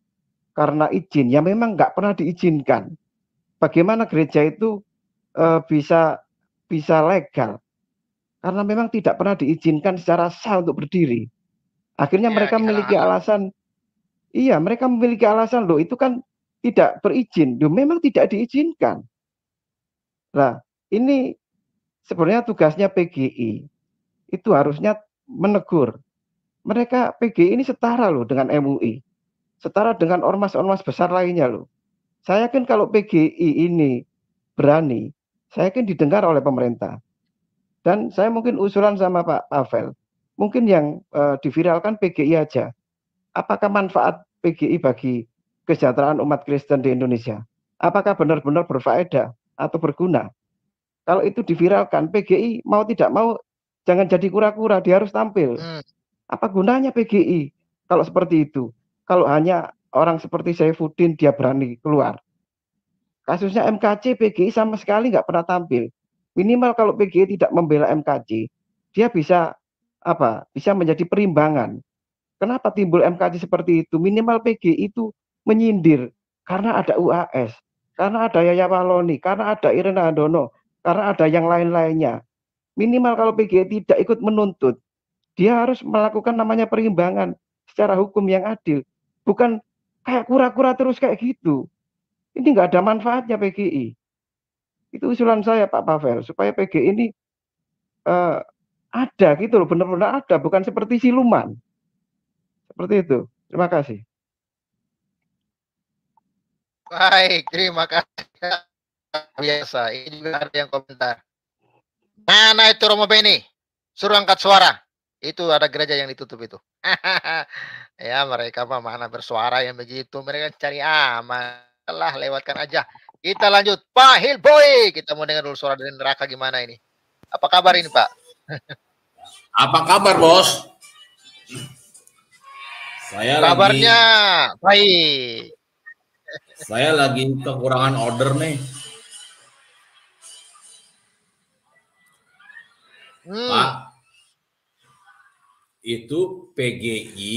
karena izin, ya memang nggak pernah diizinkan. Bagaimana gereja itu eh, bisa bisa legal? karena memang tidak pernah diizinkan secara sah untuk berdiri. Akhirnya ya, mereka memiliki alasan, iya mereka memiliki alasan loh itu kan tidak berizin, loh memang tidak diizinkan. Nah ini sebenarnya tugasnya PGI itu harusnya menegur. Mereka PGI ini setara loh dengan MUI, setara dengan ormas-ormas besar lainnya loh. Saya yakin kalau PGI ini berani, saya yakin didengar oleh pemerintah dan saya mungkin usulan sama Pak Pavel, mungkin yang uh, diviralkan PGI aja. Apakah manfaat PGI bagi kesejahteraan umat Kristen di Indonesia? Apakah benar-benar berfaedah atau berguna? Kalau itu diviralkan, PGI mau tidak mau jangan jadi kura-kura, dia harus tampil. Hmm. Apa gunanya PGI kalau seperti itu? Kalau hanya orang seperti saya fudin dia berani keluar. Kasusnya MKC PGI sama sekali nggak pernah tampil. Minimal kalau PGI tidak membela MKJ, dia bisa apa? Bisa menjadi perimbangan. Kenapa timbul MKJ seperti itu? Minimal PGI itu menyindir karena ada UAS, karena ada Yaya Waloni, karena ada Irena Andono, karena ada yang lain-lainnya. Minimal kalau PGI tidak ikut menuntut, dia harus melakukan namanya perimbangan secara hukum yang adil, bukan kayak kura-kura terus kayak gitu. Ini enggak ada manfaatnya PGI. Itu usulan saya Pak Pavel supaya PG ini uh, ada gitu loh, benar-benar ada, bukan seperti siluman. Seperti itu. Terima kasih. Baik, terima kasih. Biasa, ini juga ada yang komentar. Mana itu Romo Beni? Suruh angkat suara. Itu ada gereja yang ditutup itu. ya mereka mah mana bersuara yang begitu. Mereka cari aman. Ah, telah lewatkan aja. Kita lanjut. Pak Hilboy, kita mau dengar dulu suara dari neraka gimana ini. Apa kabar ini, Pak? Apa kabar, Bos? Saya Kabarnya lagi... baik. Saya lagi kekurangan order nih. Hmm. Pak, itu PGI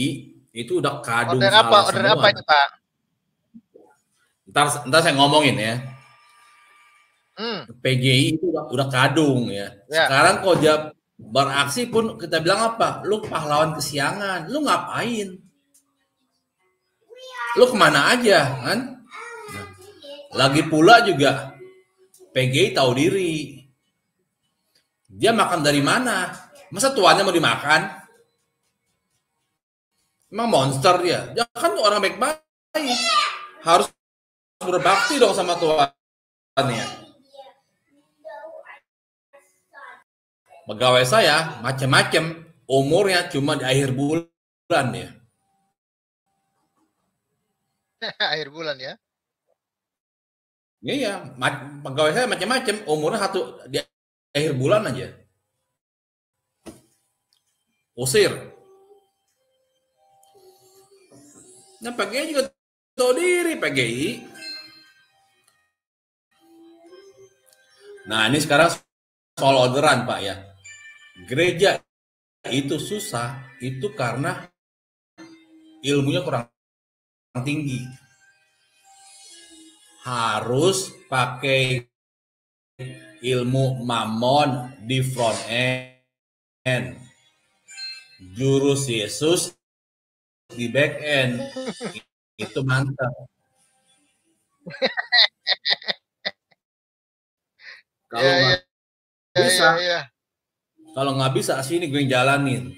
itu udah kadung order apa, order apa itu, Pak? ntar ntar saya ngomongin ya hmm. PGI itu udah, udah kadung ya ya sekarang kalau dia beraksi pun kita bilang apa lu pahlawan kesiangan lu ngapain lu kemana aja kan nah, lagi pula juga PGI tahu diri dia makan dari mana masa tuannya mau dimakan Emang monster dia. Dia kan orang baik-baik. Harus berbakti dong sama ya Pegawai saya macam-macam, umurnya cuma di akhir bulan ya. akhir bulan ya. Iya, pegawai saya macam-macam, umurnya satu di akhir bulan aja. Usir. Nah, PGI juga tahu diri PGI Nah ini sekarang soal orderan Pak ya. Gereja itu susah itu karena ilmunya kurang tinggi. Harus pakai ilmu mamon di front end. Jurus Yesus di back end. Itu mantap. Kalau yeah, nggak yeah, iya, bisa, yeah, yeah. kalau nggak bisa sini gue yang jalanin.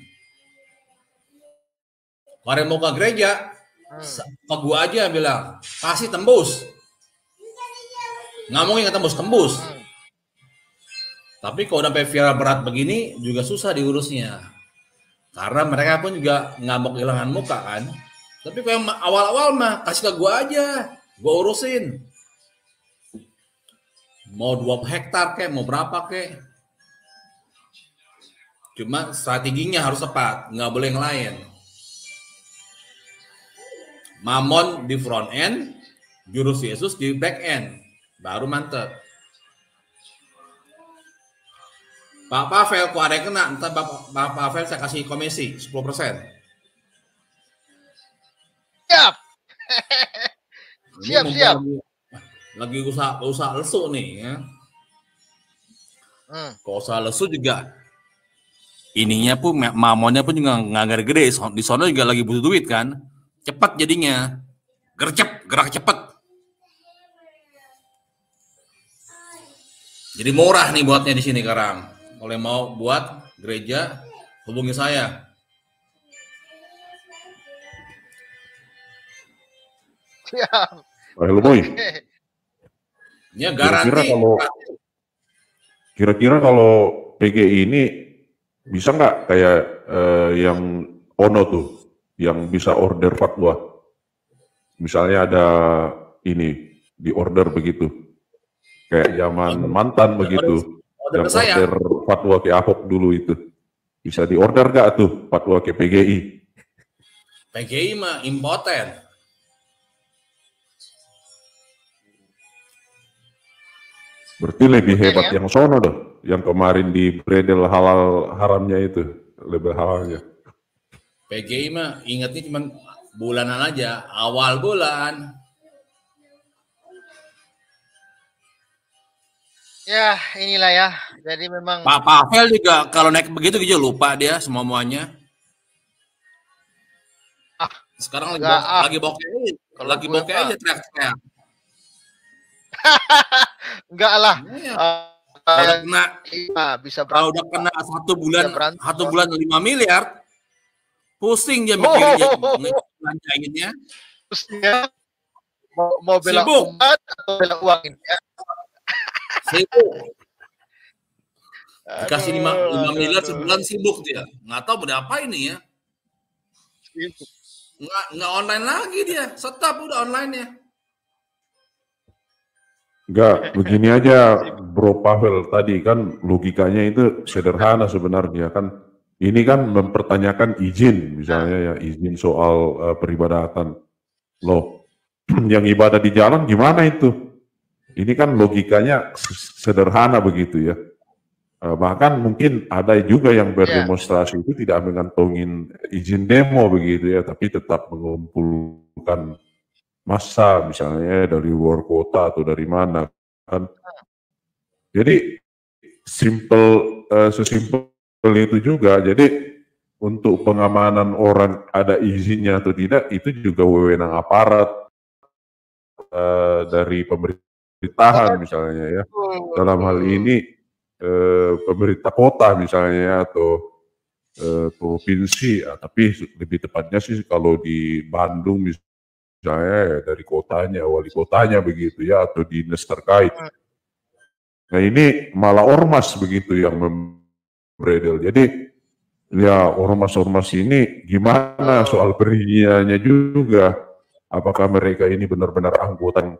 Kemarin mau ke gereja, hmm. ke gue aja bilang pasti tembus. Nggak nggak tembus tembus. Hmm. Tapi kalau sampai viral berat begini juga susah diurusnya. Karena mereka pun juga nggak mau kehilangan muka kan. Tapi kalau yang awal-awal mah kasih ke gue aja, gue urusin mau dua hektar kek, mau berapa kek. Cuma strateginya harus tepat, nggak boleh yang lain. Mamon di front end, jurus Yesus di back end, baru mantep. Pak Pavel, kok ada yang kena, Entah Pak, Pavel saya kasih komisi 10%. Siap. siap, siap lagi usaha usaha lesu nih ya. Hmm. Kalau usaha lesu juga ininya pun mamonnya pun juga nggak gede di sana juga lagi butuh duit kan cepat jadinya gercep gerak cepat jadi murah nih buatnya di sini sekarang kalau mau buat gereja hubungi saya siap Bye, Ya garanti. Kira-kira kalau kira-kira kalau PGI ini bisa nggak kayak eh, yang Ono tuh yang bisa order fatwa. Misalnya ada ini di order begitu. Kayak zaman mantan begitu. Order yang saya. order fatwa ke Ahok dulu itu. Bisa di order nggak tuh fatwa ke PGI? PGI mah impoten. Berarti lebih hebat ya? yang sono dong, yang kemarin di bredel halal haramnya itu, lebih halalnya. PGI mah ingatnya cuma bulanan aja, awal bulan. Ya, inilah ya. Jadi memang Pak Pavel juga kalau naik begitu gitu lupa dia semua muanya. Ah, sekarang lagi, ah. lagi bokeh, lagi bokeh aja teriak Enggak lah. Ya. Uh, bisa kalau udah kena satu bulan satu bulan lima miliar, pusing dia mikirnya oh, oh, oh, belanjainnya. Pusingnya mau, mau bela Sibuk. umat kan atau bela uang ini ya? Sibuk. Dikasih lima lima miliar sebulan sibuk dia. Nggak tahu berapa ini ya. Sibuk. Nggak, nggak online lagi dia. Setap udah online ya. Enggak, begini aja Bro Pavel tadi kan logikanya itu sederhana sebenarnya kan. Ini kan mempertanyakan izin misalnya ya izin soal uh, peribadatan. Loh, yang ibadah di jalan gimana itu? Ini kan logikanya sederhana begitu ya. Uh, bahkan mungkin ada juga yang ya. berdemonstrasi itu tidak mengantongin izin demo begitu ya, tapi tetap mengumpulkan masa misalnya dari luar kota atau dari mana kan. Hmm. Jadi simple uh, sesimpel itu juga. Jadi untuk pengamanan orang ada izinnya atau tidak itu juga wewenang aparat uh, dari pemerintahan misalnya ya. Hmm, hmm. Dalam hal ini uh, pemerintah kota misalnya atau provinsi, ya, tapi lebih tepatnya sih kalau di Bandung misalnya ya, dari kotanya, wali kotanya begitu ya, atau dinas terkait. Hmm. Nah ini malah ormas begitu yang membredel. Jadi ya ormas-ormas ini gimana hmm. soal perizinannya juga. Apakah mereka ini benar-benar anggota yang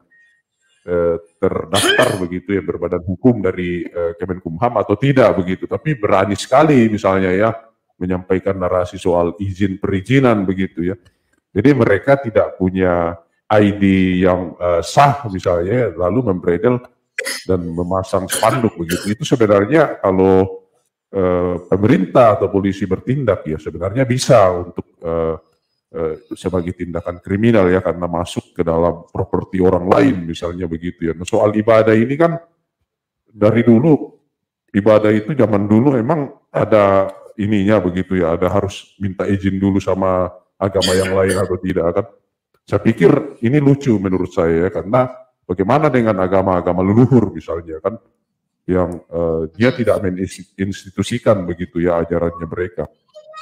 eh, terdaftar begitu ya berbadan hukum dari eh, Kemenkumham atau tidak begitu. Tapi berani sekali misalnya ya menyampaikan narasi soal izin perizinan begitu ya jadi mereka tidak punya ID yang uh, sah misalnya, ya, lalu membredel dan memasang spanduk begitu. Itu sebenarnya kalau uh, pemerintah atau polisi bertindak ya sebenarnya bisa untuk uh, uh, sebagai tindakan kriminal ya karena masuk ke dalam properti orang lain misalnya begitu ya. Nah, soal ibadah ini kan dari dulu ibadah itu zaman dulu emang ada ininya begitu ya, ada harus minta izin dulu sama agama yang lain atau tidak kan. Saya pikir ini lucu menurut saya ya karena bagaimana dengan agama-agama leluhur misalnya kan yang uh, dia hmm. tidak menginstitusikan begitu ya ajarannya mereka.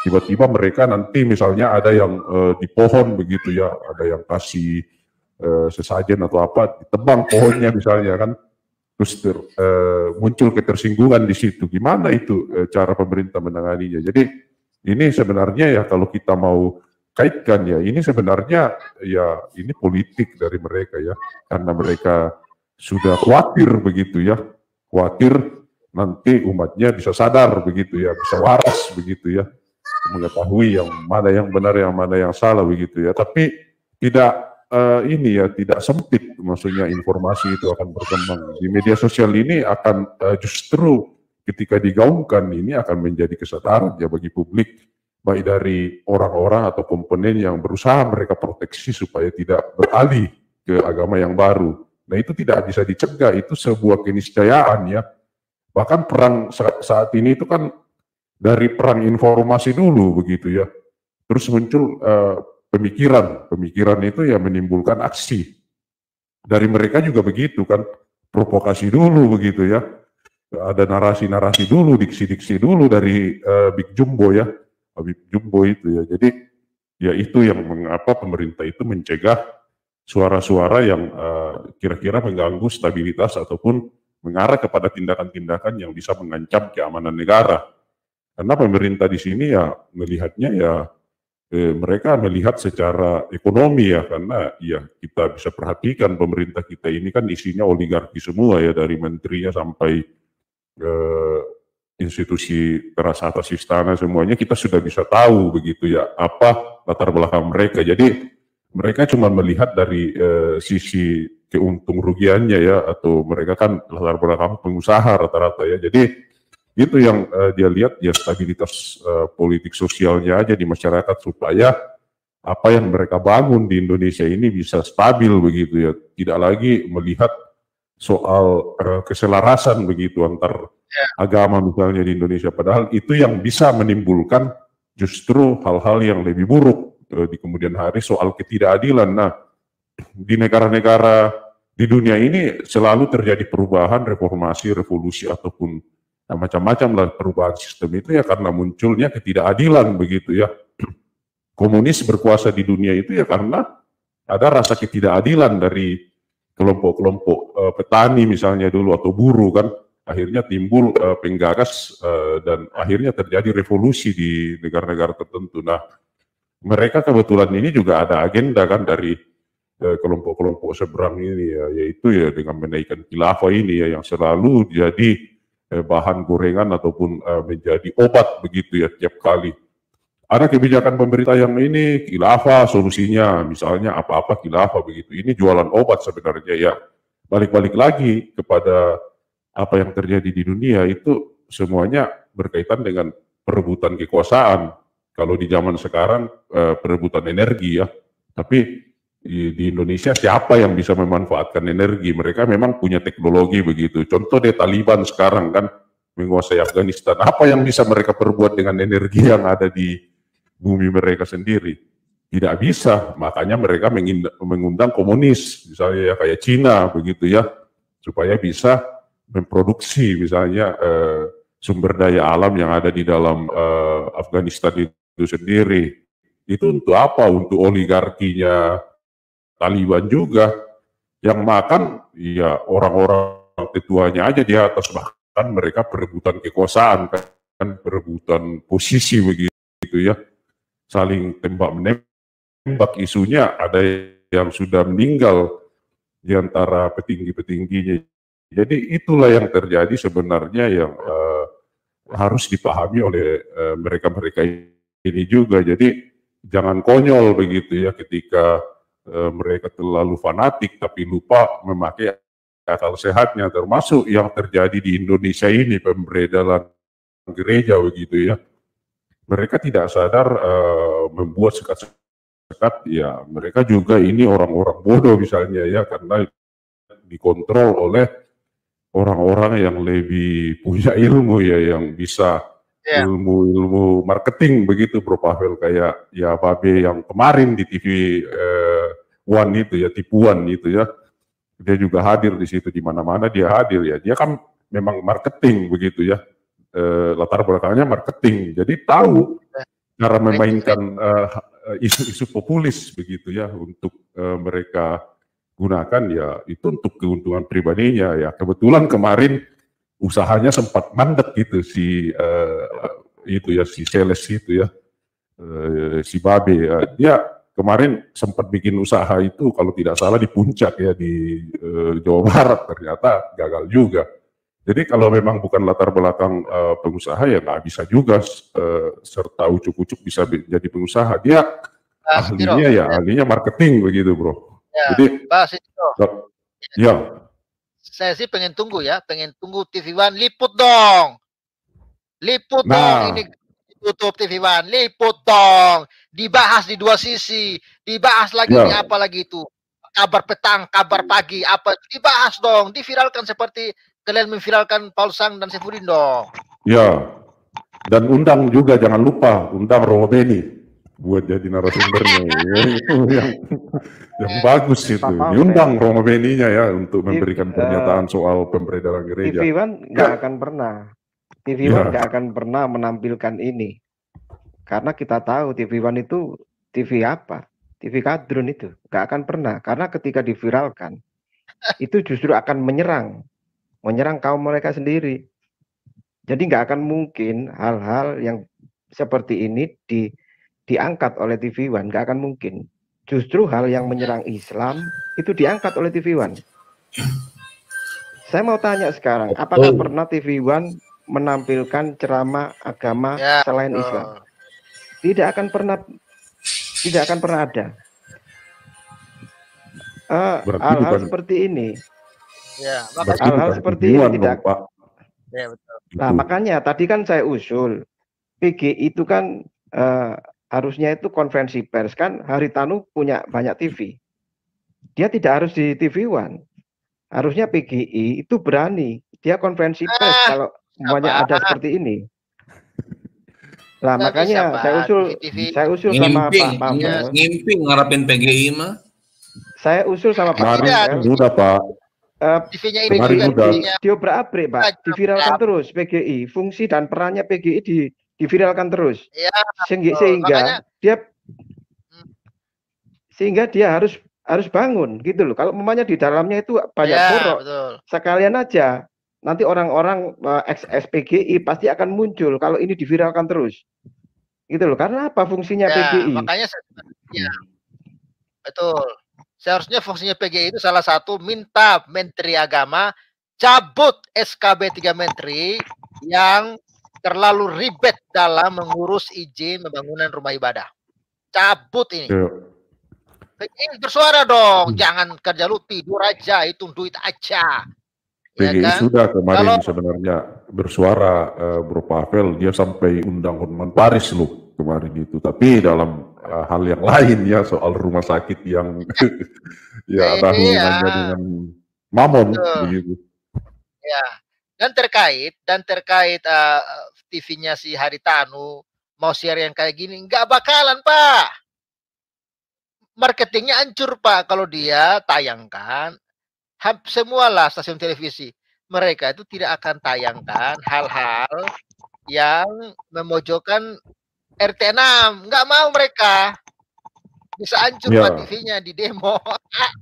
Tiba-tiba mereka nanti misalnya ada yang uh, di pohon begitu ya, ada yang kasih uh, sesajen atau apa ditebang pohonnya misalnya kan terus ter, uh, muncul ketersinggungan di situ. Gimana itu uh, cara pemerintah menanganinya? Jadi ini sebenarnya ya kalau kita mau kaitkan ya ini sebenarnya ya ini politik dari mereka ya karena mereka sudah khawatir begitu ya khawatir nanti umatnya bisa sadar begitu ya bisa waras begitu ya mengetahui yang mana yang benar yang mana yang salah begitu ya tapi tidak uh, ini ya tidak sempit maksudnya informasi itu akan berkembang di media sosial ini akan uh, justru ketika digaungkan ini akan menjadi kesadaran ya bagi publik baik dari orang-orang atau komponen yang berusaha mereka proteksi supaya tidak beralih ke agama yang baru. Nah itu tidak bisa dicegah, itu sebuah keniscayaan ya. Bahkan perang saat ini itu kan dari perang informasi dulu begitu ya. Terus muncul eh, pemikiran, pemikiran itu ya menimbulkan aksi. Dari mereka juga begitu kan, provokasi dulu begitu ya. Ada narasi-narasi dulu, diksi-diksi dulu dari uh, Big Jumbo ya Habib Jumbo itu ya. Jadi ya itu yang mengapa pemerintah itu mencegah suara-suara yang eh, kira-kira uh, mengganggu stabilitas ataupun mengarah kepada tindakan-tindakan yang bisa mengancam keamanan negara. Karena pemerintah di sini ya melihatnya ya eh, mereka melihat secara ekonomi ya karena ya kita bisa perhatikan pemerintah kita ini kan isinya oligarki semua ya dari menterinya sampai eh, institusi perasa atas istana semuanya kita sudah bisa tahu begitu ya apa latar belakang mereka. Jadi mereka cuma melihat dari eh, sisi keuntung rugiannya ya atau mereka kan latar belakang pengusaha rata-rata ya. Jadi itu yang eh, dia lihat ya stabilitas eh, politik sosialnya aja di masyarakat supaya apa yang mereka bangun di Indonesia ini bisa stabil begitu ya. Tidak lagi melihat soal uh, keselarasan begitu antar yeah. agama misalnya di Indonesia padahal itu yang bisa menimbulkan justru hal-hal yang lebih buruk uh, di kemudian hari soal ketidakadilan nah di negara-negara di dunia ini selalu terjadi perubahan reformasi revolusi ataupun ya macam-macam lah perubahan sistem itu ya karena munculnya ketidakadilan begitu ya komunis berkuasa di dunia itu ya karena ada rasa ketidakadilan dari kelompok-kelompok uh, petani misalnya dulu atau buruh kan akhirnya timbul uh, penggagas uh, dan akhirnya terjadi revolusi di negara-negara tertentu. Nah, mereka kebetulan ini juga ada agenda kan dari kelompok-kelompok seberang ini ya, yaitu ya dengan menaikkan khilafah ini ya yang selalu jadi bahan gorengan ataupun menjadi obat begitu ya tiap kali ada kebijakan pemerintah yang ini khilafah solusinya misalnya apa-apa khilafah begitu ini jualan obat sebenarnya ya balik-balik lagi kepada apa yang terjadi di dunia itu semuanya berkaitan dengan perebutan kekuasaan kalau di zaman sekarang eh, perebutan energi ya tapi di Indonesia siapa yang bisa memanfaatkan energi mereka memang punya teknologi begitu contoh deh Taliban sekarang kan menguasai Afghanistan apa yang bisa mereka perbuat dengan energi yang ada di bumi mereka sendiri. Tidak bisa, makanya mereka mengundang komunis, misalnya ya, kayak Cina begitu ya, supaya bisa memproduksi misalnya eh, sumber daya alam yang ada di dalam eh, Afghanistan itu sendiri. Itu untuk apa? Untuk oligarkinya Taliban juga. Yang makan ya orang-orang tetuanya aja di atas bahkan mereka perebutan kekuasaan kan perebutan posisi begitu ya saling tembak menembak isunya ada yang sudah meninggal di antara petinggi-petingginya. Jadi itulah yang terjadi sebenarnya yang uh, harus dipahami oleh eh, mereka-mereka uh, ini juga. Jadi jangan konyol begitu ya ketika uh, mereka terlalu fanatik tapi lupa memakai akal sehatnya termasuk yang terjadi di Indonesia ini pemberedalan gereja begitu ya mereka tidak sadar uh, membuat sekat-sekat ya mereka juga ini orang-orang bodoh misalnya ya karena dikontrol oleh orang-orang yang lebih punya ilmu ya yang bisa ilmu iya. ilmu-ilmu marketing begitu Bro Pavel kayak ya Babe yang kemarin di TV eh, One itu ya tipuan itu ya dia juga hadir di situ di mana-mana dia hadir ya dia kan memang marketing begitu ya uh, latar belakangnya marketing. Jadi tahu oh, iya. cara memainkan eh, isu-isu uh, populis begitu ya untuk uh, mereka gunakan ya itu untuk keuntungan pribadinya ya. Kebetulan kemarin usahanya sempat mandek gitu si uh, itu ya si sales itu ya uh, si babe ya. dia kemarin sempat bikin usaha itu kalau tidak salah di puncak ya di uh, Jawa Barat ternyata gagal juga jadi kalau memang bukan latar belakang uh, pengusaha ya nggak bisa juga uh, serta ucuk-ucuk bisa jadi pengusaha. Dia Mas, ahlinya Ciro. ya ahlinya marketing begitu, Bro. Ya, jadi Mas, ya. ya. Saya sih pengen tunggu ya, pengen tunggu TV One liput dong. Liput nah. dong ini tutup TV One, liput dong. Dibahas di dua sisi, dibahas lagi ya. apa lagi itu kabar petang, kabar pagi, apa dibahas dong, diviralkan seperti kalian memviralkan Paul Sang dan Sefudin dong. Ya, dan undang juga jangan lupa undang Romeni buat jadi narasumbernya yang, yang bagus itu. Diundang ya. Romo Beninya ya untuk memberikan TV, eh, pernyataan soal pemberedaran gereja. TV One nggak akan pernah, TV ya. One nggak akan pernah menampilkan ini karena kita tahu TV One itu TV apa, TV kadrun itu nggak akan pernah karena ketika diviralkan itu justru akan menyerang menyerang kaum mereka sendiri. Jadi nggak akan mungkin hal-hal yang seperti ini di, diangkat oleh TV One, nggak akan mungkin. Justru hal yang menyerang Islam itu diangkat oleh TV One. Saya mau tanya sekarang, apakah pernah TV One menampilkan ceramah agama ya, selain Islam? Tidak akan pernah, tidak akan pernah ada. Uh, hal-hal seperti ini Ya, hal-hal seperti ini tidak. Pak. Ya, betul. Nah, makanya tadi kan saya usul PGI itu kan eh, harusnya itu konferensi pers kan Hari Tanu punya banyak TV. Dia tidak harus di TV One. Harusnya PGI itu berani. Dia konferensi ah, pers kalau semuanya apa? ada seperti ini. Lah makanya siapa? saya usul TV. saya usul ngimping, sama Pak Pak. ngimping ngarapin PGI mah. Saya usul sama Pak. Tidak, sudah Pak. Eh, TV-nya ini juga diobrak-abrik, Pak. Diviralkan terus PGI. Fungsi dan perannya PGI di diviralkan terus. Iya, sehingga, sehingga dia hmm. sehingga dia harus harus bangun gitu loh. Kalau memangnya di dalamnya itu banyak ya, borok, sekalian aja nanti orang-orang ex-SPGI eh, pasti akan muncul kalau ini diviralkan terus. Gitu loh. Karena apa fungsinya ya, PGI? Makanya saya, iya. hmm. Betul. Seharusnya fungsinya PGI itu salah satu minta Menteri Agama cabut SKB 3 Menteri yang terlalu ribet dalam mengurus izin pembangunan rumah ibadah. Cabut ini. Ini iya. bersuara dong, hmm. jangan kerja lu tidur aja, itu duit aja. PGI ya kan? sudah kemarin Kalau, sebenarnya bersuara uh, berupa apel, dia sampai undang Undang Paris loh kemarin itu. Tapi dalam uh, hal yang lain ya soal rumah sakit yang ya ada ya. hubungannya dengan mamon begitu. Ya. Dan terkait dan terkait uh, eh, TV-nya si Haritanu mau share yang kayak gini nggak bakalan pak marketingnya hancur pak kalau dia tayangkan semua lah stasiun televisi mereka itu tidak akan tayangkan hal-hal yang memojokkan RT 6 nggak mau mereka bisa hancur ya. TV-nya di demo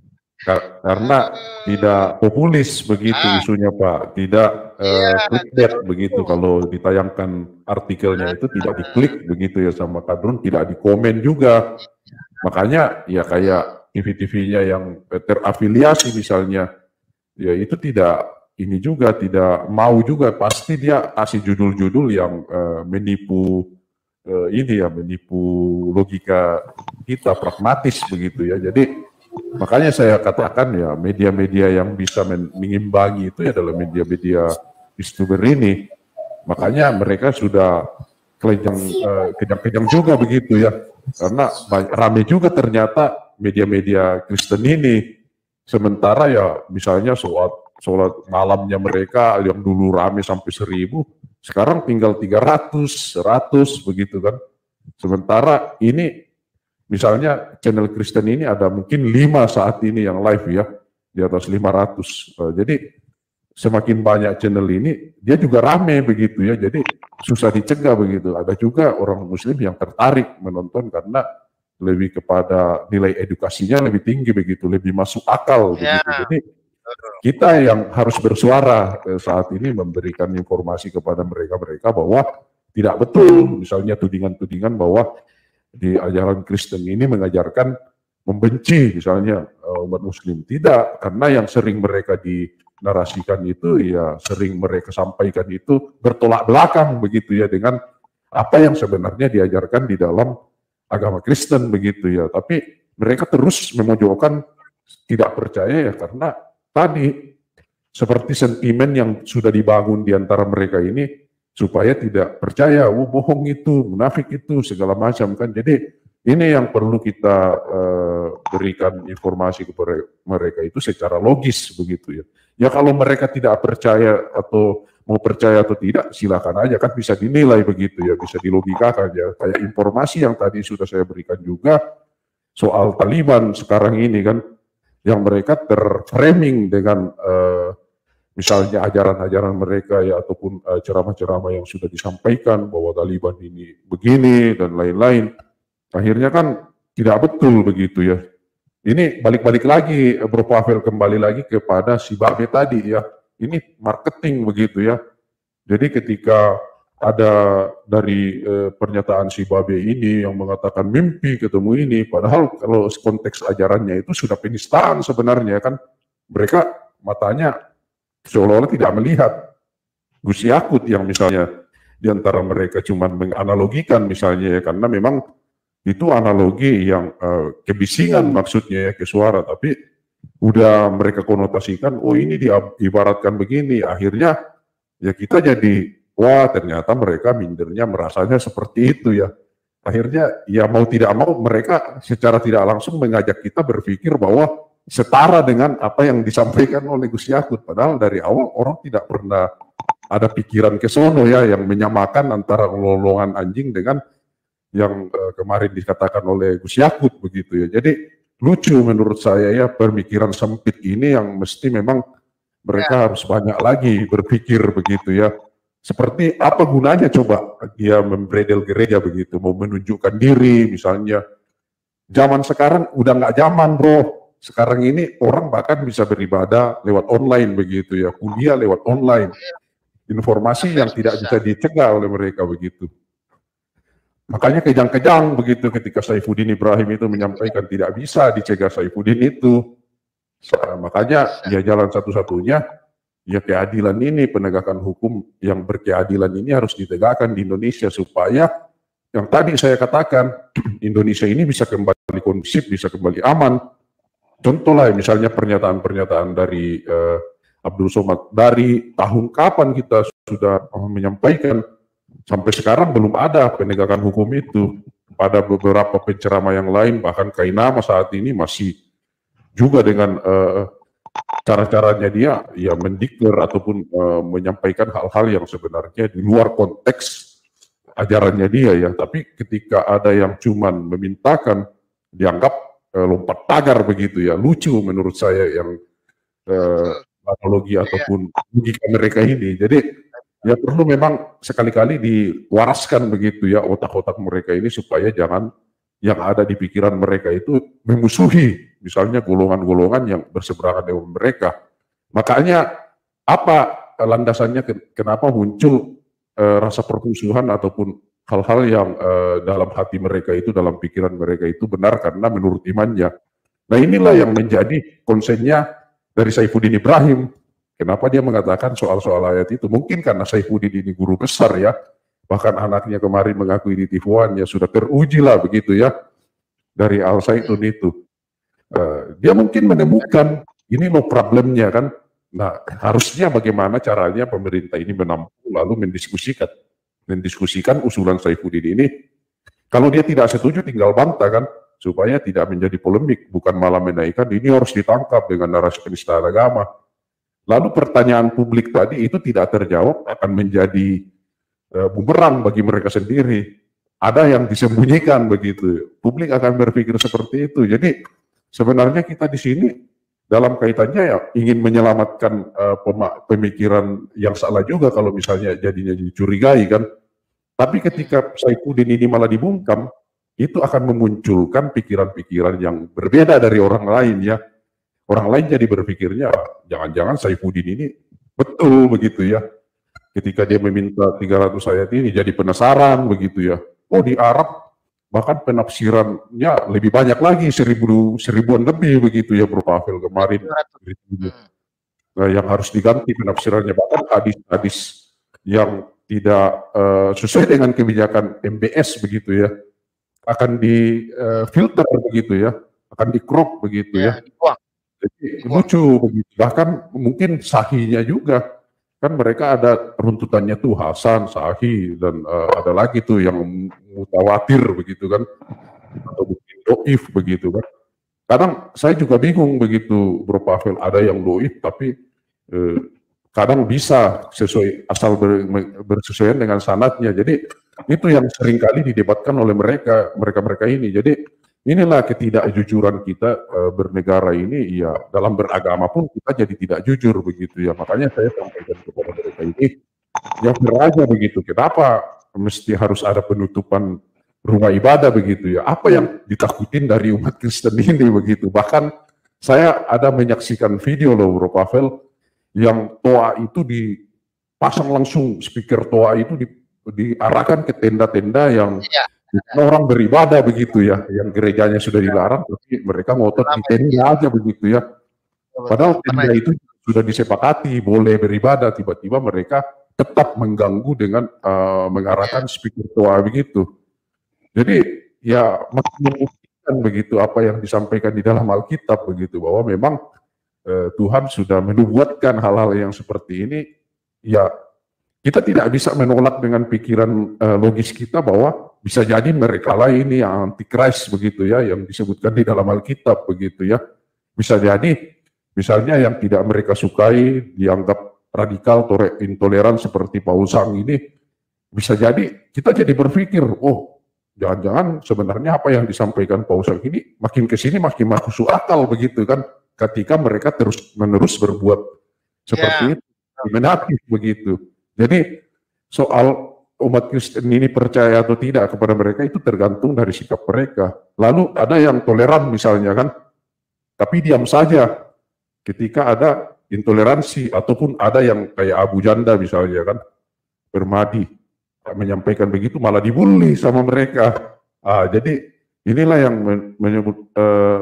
karena tidak populis begitu ah, isunya Pak, tidak eh, iya, clickbait uh, begitu kalau ditayangkan artikelnya itu tidak diklik begitu ya sama kadrun, tidak dikomen juga. Makanya ya kayak TV-TV-nya yang terafiliasi misalnya, ya itu tidak ini juga tidak mau juga pasti dia kasih judul-judul yang uh, menipu uh, ini ya menipu logika kita pragmatis begitu ya. Jadi makanya saya katakan ya media-media yang bisa mengimbangi itu ya adalah media-media youtuber ini. Makanya mereka sudah kejang eh, kejang-kejang juga begitu ya. Karena rame juga ternyata media-media Kristen ini. Sementara ya misalnya sholat sholat malamnya mereka yang dulu rame sampai seribu, sekarang tinggal 300, 100 begitu kan. Sementara ini misalnya channel Kristen ini ada mungkin 5 saat ini yang live ya, di atas 500. Eh, jadi semakin banyak channel ini, dia juga rame begitu ya. Jadi susah dicegah begitu. Ada juga orang muslim yang tertarik menonton karena lebih kepada nilai edukasinya lebih tinggi begitu, lebih masuk akal ya. begitu. Ya. Jadi kita yang harus bersuara saat ini memberikan informasi kepada mereka-mereka bahwa tidak betul misalnya tudingan-tudingan bahwa di ajaran Kristen ini mengajarkan membenci misalnya eh, umat muslim tidak karena yang sering mereka narasikan itu ya sering mereka sampaikan itu bertolak belakang begitu ya dengan apa yang sebenarnya diajarkan di dalam agama Kristen begitu ya tapi mereka terus memojokkan tidak percaya ya karena tadi seperti sentimen yang sudah dibangun di antara mereka ini supaya tidak percaya, oh, bohong itu, munafik itu, segala macam kan. Jadi ini yang perlu kita uh, berikan informasi kepada mereka itu secara logis begitu ya. Ya kalau mereka tidak percaya atau mau percaya atau tidak silakan aja kan bisa dinilai begitu ya, bisa dilogikakan ya. Kayak informasi yang tadi sudah saya berikan juga soal Taliban sekarang ini kan yang mereka terframing dengan uh, misalnya ajaran-ajaran mereka ya ataupun ceramah ceramah-ceramah yang sudah disampaikan bahwa Taliban ini begini dan lain-lain. Akhirnya kan tidak betul begitu ya. Ini balik-balik lagi Pavel kembali lagi kepada si Babe tadi ya. Ini marketing begitu ya. Jadi ketika ada dari eh, pernyataan si Babe ini yang mengatakan mimpi ketemu ini, padahal kalau konteks ajarannya itu sudah penistaan sebenarnya kan. Mereka matanya seolah-olah tidak melihat. Gus Yakut yang misalnya di antara mereka cuma menganalogikan misalnya ya, karena memang itu analogi yang eh, kebisingan iya. maksudnya ya ke suara, tapi udah mereka konotasikan, oh ini diibaratkan begini, akhirnya ya kita jadi Wah, ternyata mereka mindernya merasanya seperti itu ya. Akhirnya ya mau tidak mau mereka secara tidak langsung mengajak kita berpikir bahwa setara dengan apa yang disampaikan oleh Gus Yakut. Padahal dari awal orang tidak pernah ada pikiran Kesono ya yang menyamakan antara lolongan anjing dengan yang eh, kemarin dikatakan oleh Gus Yakut begitu ya. Jadi lucu menurut saya ya pemikiran sempit ini yang mesti memang mereka ya. harus banyak lagi berpikir begitu ya seperti apa gunanya coba dia membredel gereja begitu, mau menunjukkan diri misalnya. Zaman sekarang udah nggak zaman bro. Sekarang ini orang bahkan bisa beribadah lewat online begitu ya, kuliah lewat online. Informasi yang tidak bisa dicegah oleh mereka begitu. Makanya kejang-kejang begitu ketika Saifuddin Ibrahim itu menyampaikan tidak bisa dicegah Saifuddin itu. makanya dia jalan satu-satunya ya keadilan ini, penegakan hukum yang berkeadilan ini harus ditegakkan di Indonesia supaya yang tadi saya katakan Indonesia ini bisa kembali kondusif, bisa kembali aman. contohlah ya, misalnya pernyataan-pernyataan dari eh, Abdul Somad dari tahun kapan kita sudah menyampaikan sampai sekarang belum ada penegakan hukum itu. Pada beberapa penceramah yang lain bahkan Kainama saat ini masih juga dengan eh, cara-caranya dia ya mendikler ataupun uh, menyampaikan hal-hal yang sebenarnya di luar konteks ajarannya dia ya. Tapi ketika ada yang cuman memintakan dianggap uh, lompat tagar begitu ya. Lucu menurut saya yang uh, analogi iya, iya. ataupun logika mereka ini. Jadi ya perlu memang sekali-kali diwaraskan begitu ya otak-otak mereka ini supaya jangan yang ada di pikiran mereka itu memusuhi misalnya golongan-golongan yang berseberangan dengan mereka. Makanya apa landasannya kenapa muncul e, rasa permusuhan ataupun hal-hal yang e, dalam hati mereka itu, dalam pikiran mereka itu benar karena menurut imannya. Nah inilah yang menjadi konsennya dari Saifuddin Ibrahim. Kenapa dia mengatakan soal-soal ayat itu? Mungkin karena Saifuddin ini guru besar ya, bahkan anaknya kemarin mengakui di tifuan ya sudah teruji lah begitu ya dari Al saitun itu. Eh, dia mungkin menemukan ini loh problemnya kan. Nah harusnya bagaimana caranya pemerintah ini menampung lalu mendiskusikan, mendiskusikan usulan Saifuddin ini. Kalau dia tidak setuju tinggal bantah kan supaya tidak menjadi polemik, bukan malah menaikkan ini harus ditangkap dengan narasi penistaan agama. Lalu pertanyaan publik tadi itu tidak terjawab akan menjadi eh, bumerang bagi mereka sendiri. Ada yang disembunyikan begitu. Publik akan berpikir seperti itu. Jadi Sebenarnya kita di sini dalam kaitannya ya ingin menyelamatkan uh, pemikiran yang salah juga kalau misalnya jadinya dicurigai kan. Tapi ketika hmm. Saifuddin ini malah dibungkam, itu akan memunculkan pikiran-pikiran yang berbeda dari orang lain ya. Orang lain jadi berpikirnya, jangan-jangan Saifuddin ini betul begitu ya. Ketika dia meminta 300 ayat ini jadi penasaran begitu ya. Oh di Arab bahkan penafsirannya lebih banyak lagi seribu seribuan lebih begitu ya berupa hafil kemarin gitu. hmm. nah, yang harus diganti penafsirannya bahkan hadis-hadis yang tidak uh, sesuai dengan kebijakan MBS begitu ya akan di uh, begitu ya akan crop begitu iya, ya, ya. Jadi, lucu bahkan mungkin sahinya juga kan mereka ada runtutannya tuh Hasan, Sahi dan uh, ada lagi tuh yang mutawatir begitu kan atau mungkin doif begitu kan. Kadang saya juga bingung begitu Bro Pavel ada yang doif tapi eh, kadang bisa sesuai asal ber, bersesuaian dengan sanatnya. Jadi itu yang seringkali didebatkan oleh mereka mereka mereka ini. Jadi Inilah ketidakjujuran kita e, bernegara ini, ya dalam beragama pun kita jadi tidak jujur begitu ya. Makanya saya sampaikan kepada mereka ini, ya beraja begitu. Kenapa mesti harus ada penutupan rumah ibadah begitu ya? Apa yang ditakutin dari umat Kristen ini begitu? Bahkan saya ada menyaksikan video loh Bro Pavel yang toa itu dipasang langsung speaker toa itu di, diarahkan ke tenda-tenda yang ya orang beribadah begitu ya, yang gerejanya sudah dilarang, tapi mereka ngotot di tenda aja begitu ya. Padahal tenda itu sudah disepakati boleh beribadah, tiba-tiba mereka tetap mengganggu dengan uh, mengarahkan speaker tua begitu. Jadi ya makin membuktikan begitu apa yang disampaikan di dalam Alkitab begitu bahwa memang uh, Tuhan sudah menubuatkan hal-hal yang seperti ini ya kita tidak bisa menolak dengan pikiran uh, logis kita bahwa bisa jadi mereka lain ini yang antikris begitu ya, yang disebutkan di dalam Alkitab begitu ya. Bisa jadi, misalnya yang tidak mereka sukai dianggap radikal atau intoleran seperti Paul Sang ini, bisa jadi kita jadi berpikir, oh jangan-jangan sebenarnya apa yang disampaikan Paulus ini makin ke sini makin masuk akal begitu kan ketika mereka terus menerus berbuat iya. seperti yeah. itu begitu jadi soal umat Kristen ini percaya atau tidak kepada mereka itu tergantung dari sikap mereka. Lalu ada yang toleran misalnya kan, tapi diam saja ketika ada intoleransi ataupun ada yang kayak Abu Janda misalnya kan, Permadi menyampaikan begitu malah dibully sama mereka. Ah, jadi inilah yang menyebut eh,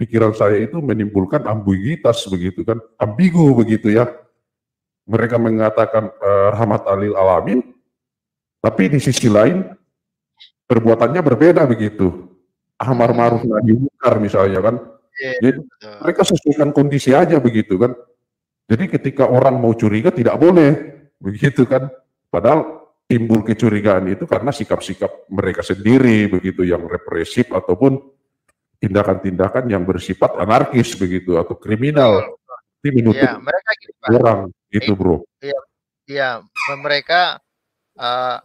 pikiran saya itu menimbulkan ambiguitas begitu kan, ambigu begitu ya mereka mengatakan uh, rahmat alil alamin, tapi di sisi lain perbuatannya berbeda begitu. Ahmar maruf nahi munkar misalnya kan. Iya, iya, Jadi mereka sesuaikan kondisi aja begitu kan. Jadi ketika orang mau curiga tidak boleh begitu kan. Padahal timbul kecurigaan itu karena sikap-sikap mereka sendiri begitu yang represif ataupun tindakan-tindakan yang bersifat anarkis begitu atau kriminal. Itu ya, mereka gitu, orang itu iya, bro iya iya mereka uh,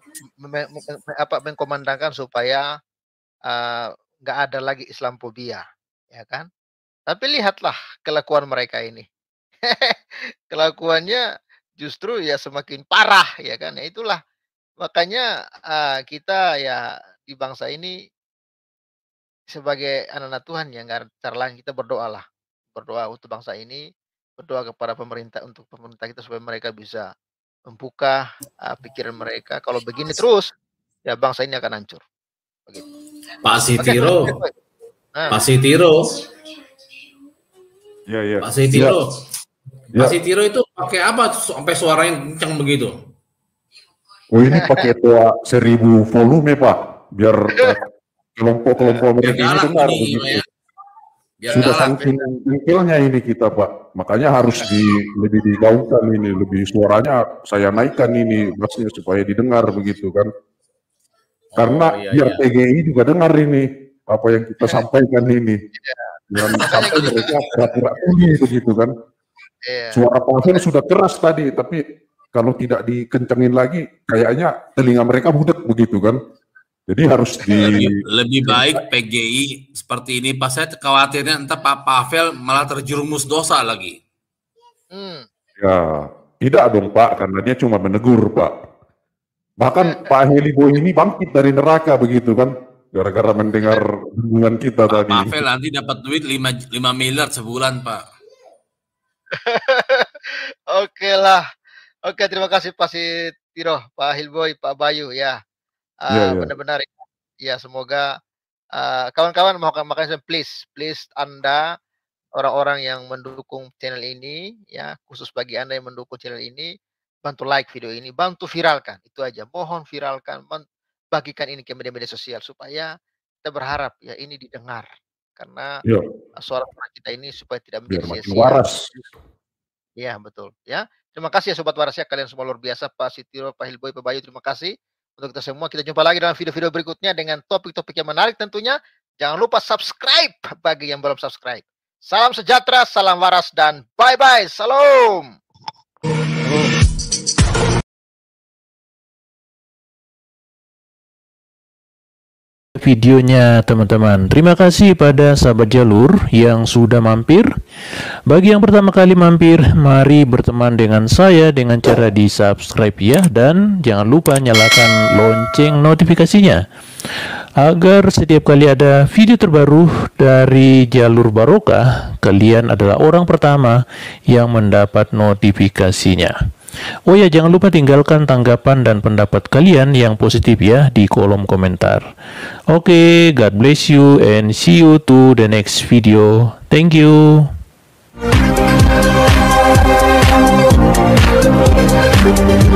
apa mengkomandangkan supaya eh, nggak uh, ada lagi Islam Pobia ya kan tapi lihatlah kelakuan mereka ini kelakuannya justru ya semakin parah ya kan ya itulah makanya uh, kita ya di bangsa ini sebagai anak-anak Tuhan yang nggak cara lain kita berdoalah berdoa untuk bangsa ini berdoa kepada pemerintah untuk pemerintah kita supaya mereka bisa membuka uh, pikiran mereka. Kalau begini terus, ya bangsa ini akan hancur. Begitu. Pak Sitiro, nah. Pak Sitiro, ya, ya. Pak Sitiro, ya. Pak Sitiro itu pakai apa sampai suaranya kencang begitu? Oh ini pakai tua seribu volume pak, biar kelompok-kelompok mereka dengar. Begitu. Ya. Biar Sudah saking dengkilnya ini kita Pak. Makanya harus di, lebih digaungkan ini, lebih suaranya saya naikkan ini bassnya supaya didengar begitu kan. Oh, Karena iya, biar iya. TGI juga dengar ini apa yang kita sampaikan ini. Dan iya. sampai gitu. mereka berat-berat ini begitu kan. Iya. Suara pasien sudah keras tadi, tapi kalau tidak dikencengin lagi, kayaknya telinga mereka budek begitu kan. Jadi harus di lebih, iya. baik PGI seperti ini. Pas saya khawatirnya entah Pak Pavel malah terjerumus dosa lagi. Hmm. Ya, tidak dong Pak, karena dia cuma menegur Pak. Bahkan hmm. Pak Heli ini bangkit dari neraka begitu kan, gara-gara mendengar hubungan kita Pak tadi. Pak Pavel nanti dapat duit 5, 5 miliar sebulan Pak. Oke lah. Oke, terima kasih Pak Sitiro, Pak Hilboy, Pak Bayu ya uh, iya yeah, yeah. benar-benar ya iya, semoga kawan ah, kawan-kawan mau makan please please anda orang-orang yang mendukung channel ini ya khusus bagi anda yang mendukung channel ini bantu like video ini bantu viralkan itu aja mohon viralkan bagikan ini ke media-media sosial supaya kita berharap ya ini didengar karena yeah. suara kita ini supaya tidak menjadi sia-sia waras ya betul ya terima kasih ya sobat waras ya kalian semua luar biasa Pak Sitiro Pak Hilboy Pak Bayu terima kasih untuk kita semua. Kita jumpa lagi dalam video-video berikutnya dengan topik-topik yang menarik tentunya. Jangan lupa subscribe bagi yang belum subscribe. Salam sejahtera, salam waras, dan bye-bye. Salam. videonya teman-teman Terima kasih pada sahabat jalur yang sudah mampir Bagi yang pertama kali mampir Mari berteman dengan saya dengan cara di subscribe ya Dan jangan lupa nyalakan lonceng notifikasinya Agar setiap kali ada video terbaru dari jalur barokah Kalian adalah orang pertama yang mendapat notifikasinya Oh ya, jangan lupa tinggalkan tanggapan dan pendapat kalian yang positif ya di kolom komentar. Oke, okay, God bless you and see you to the next video. Thank you. Thank you.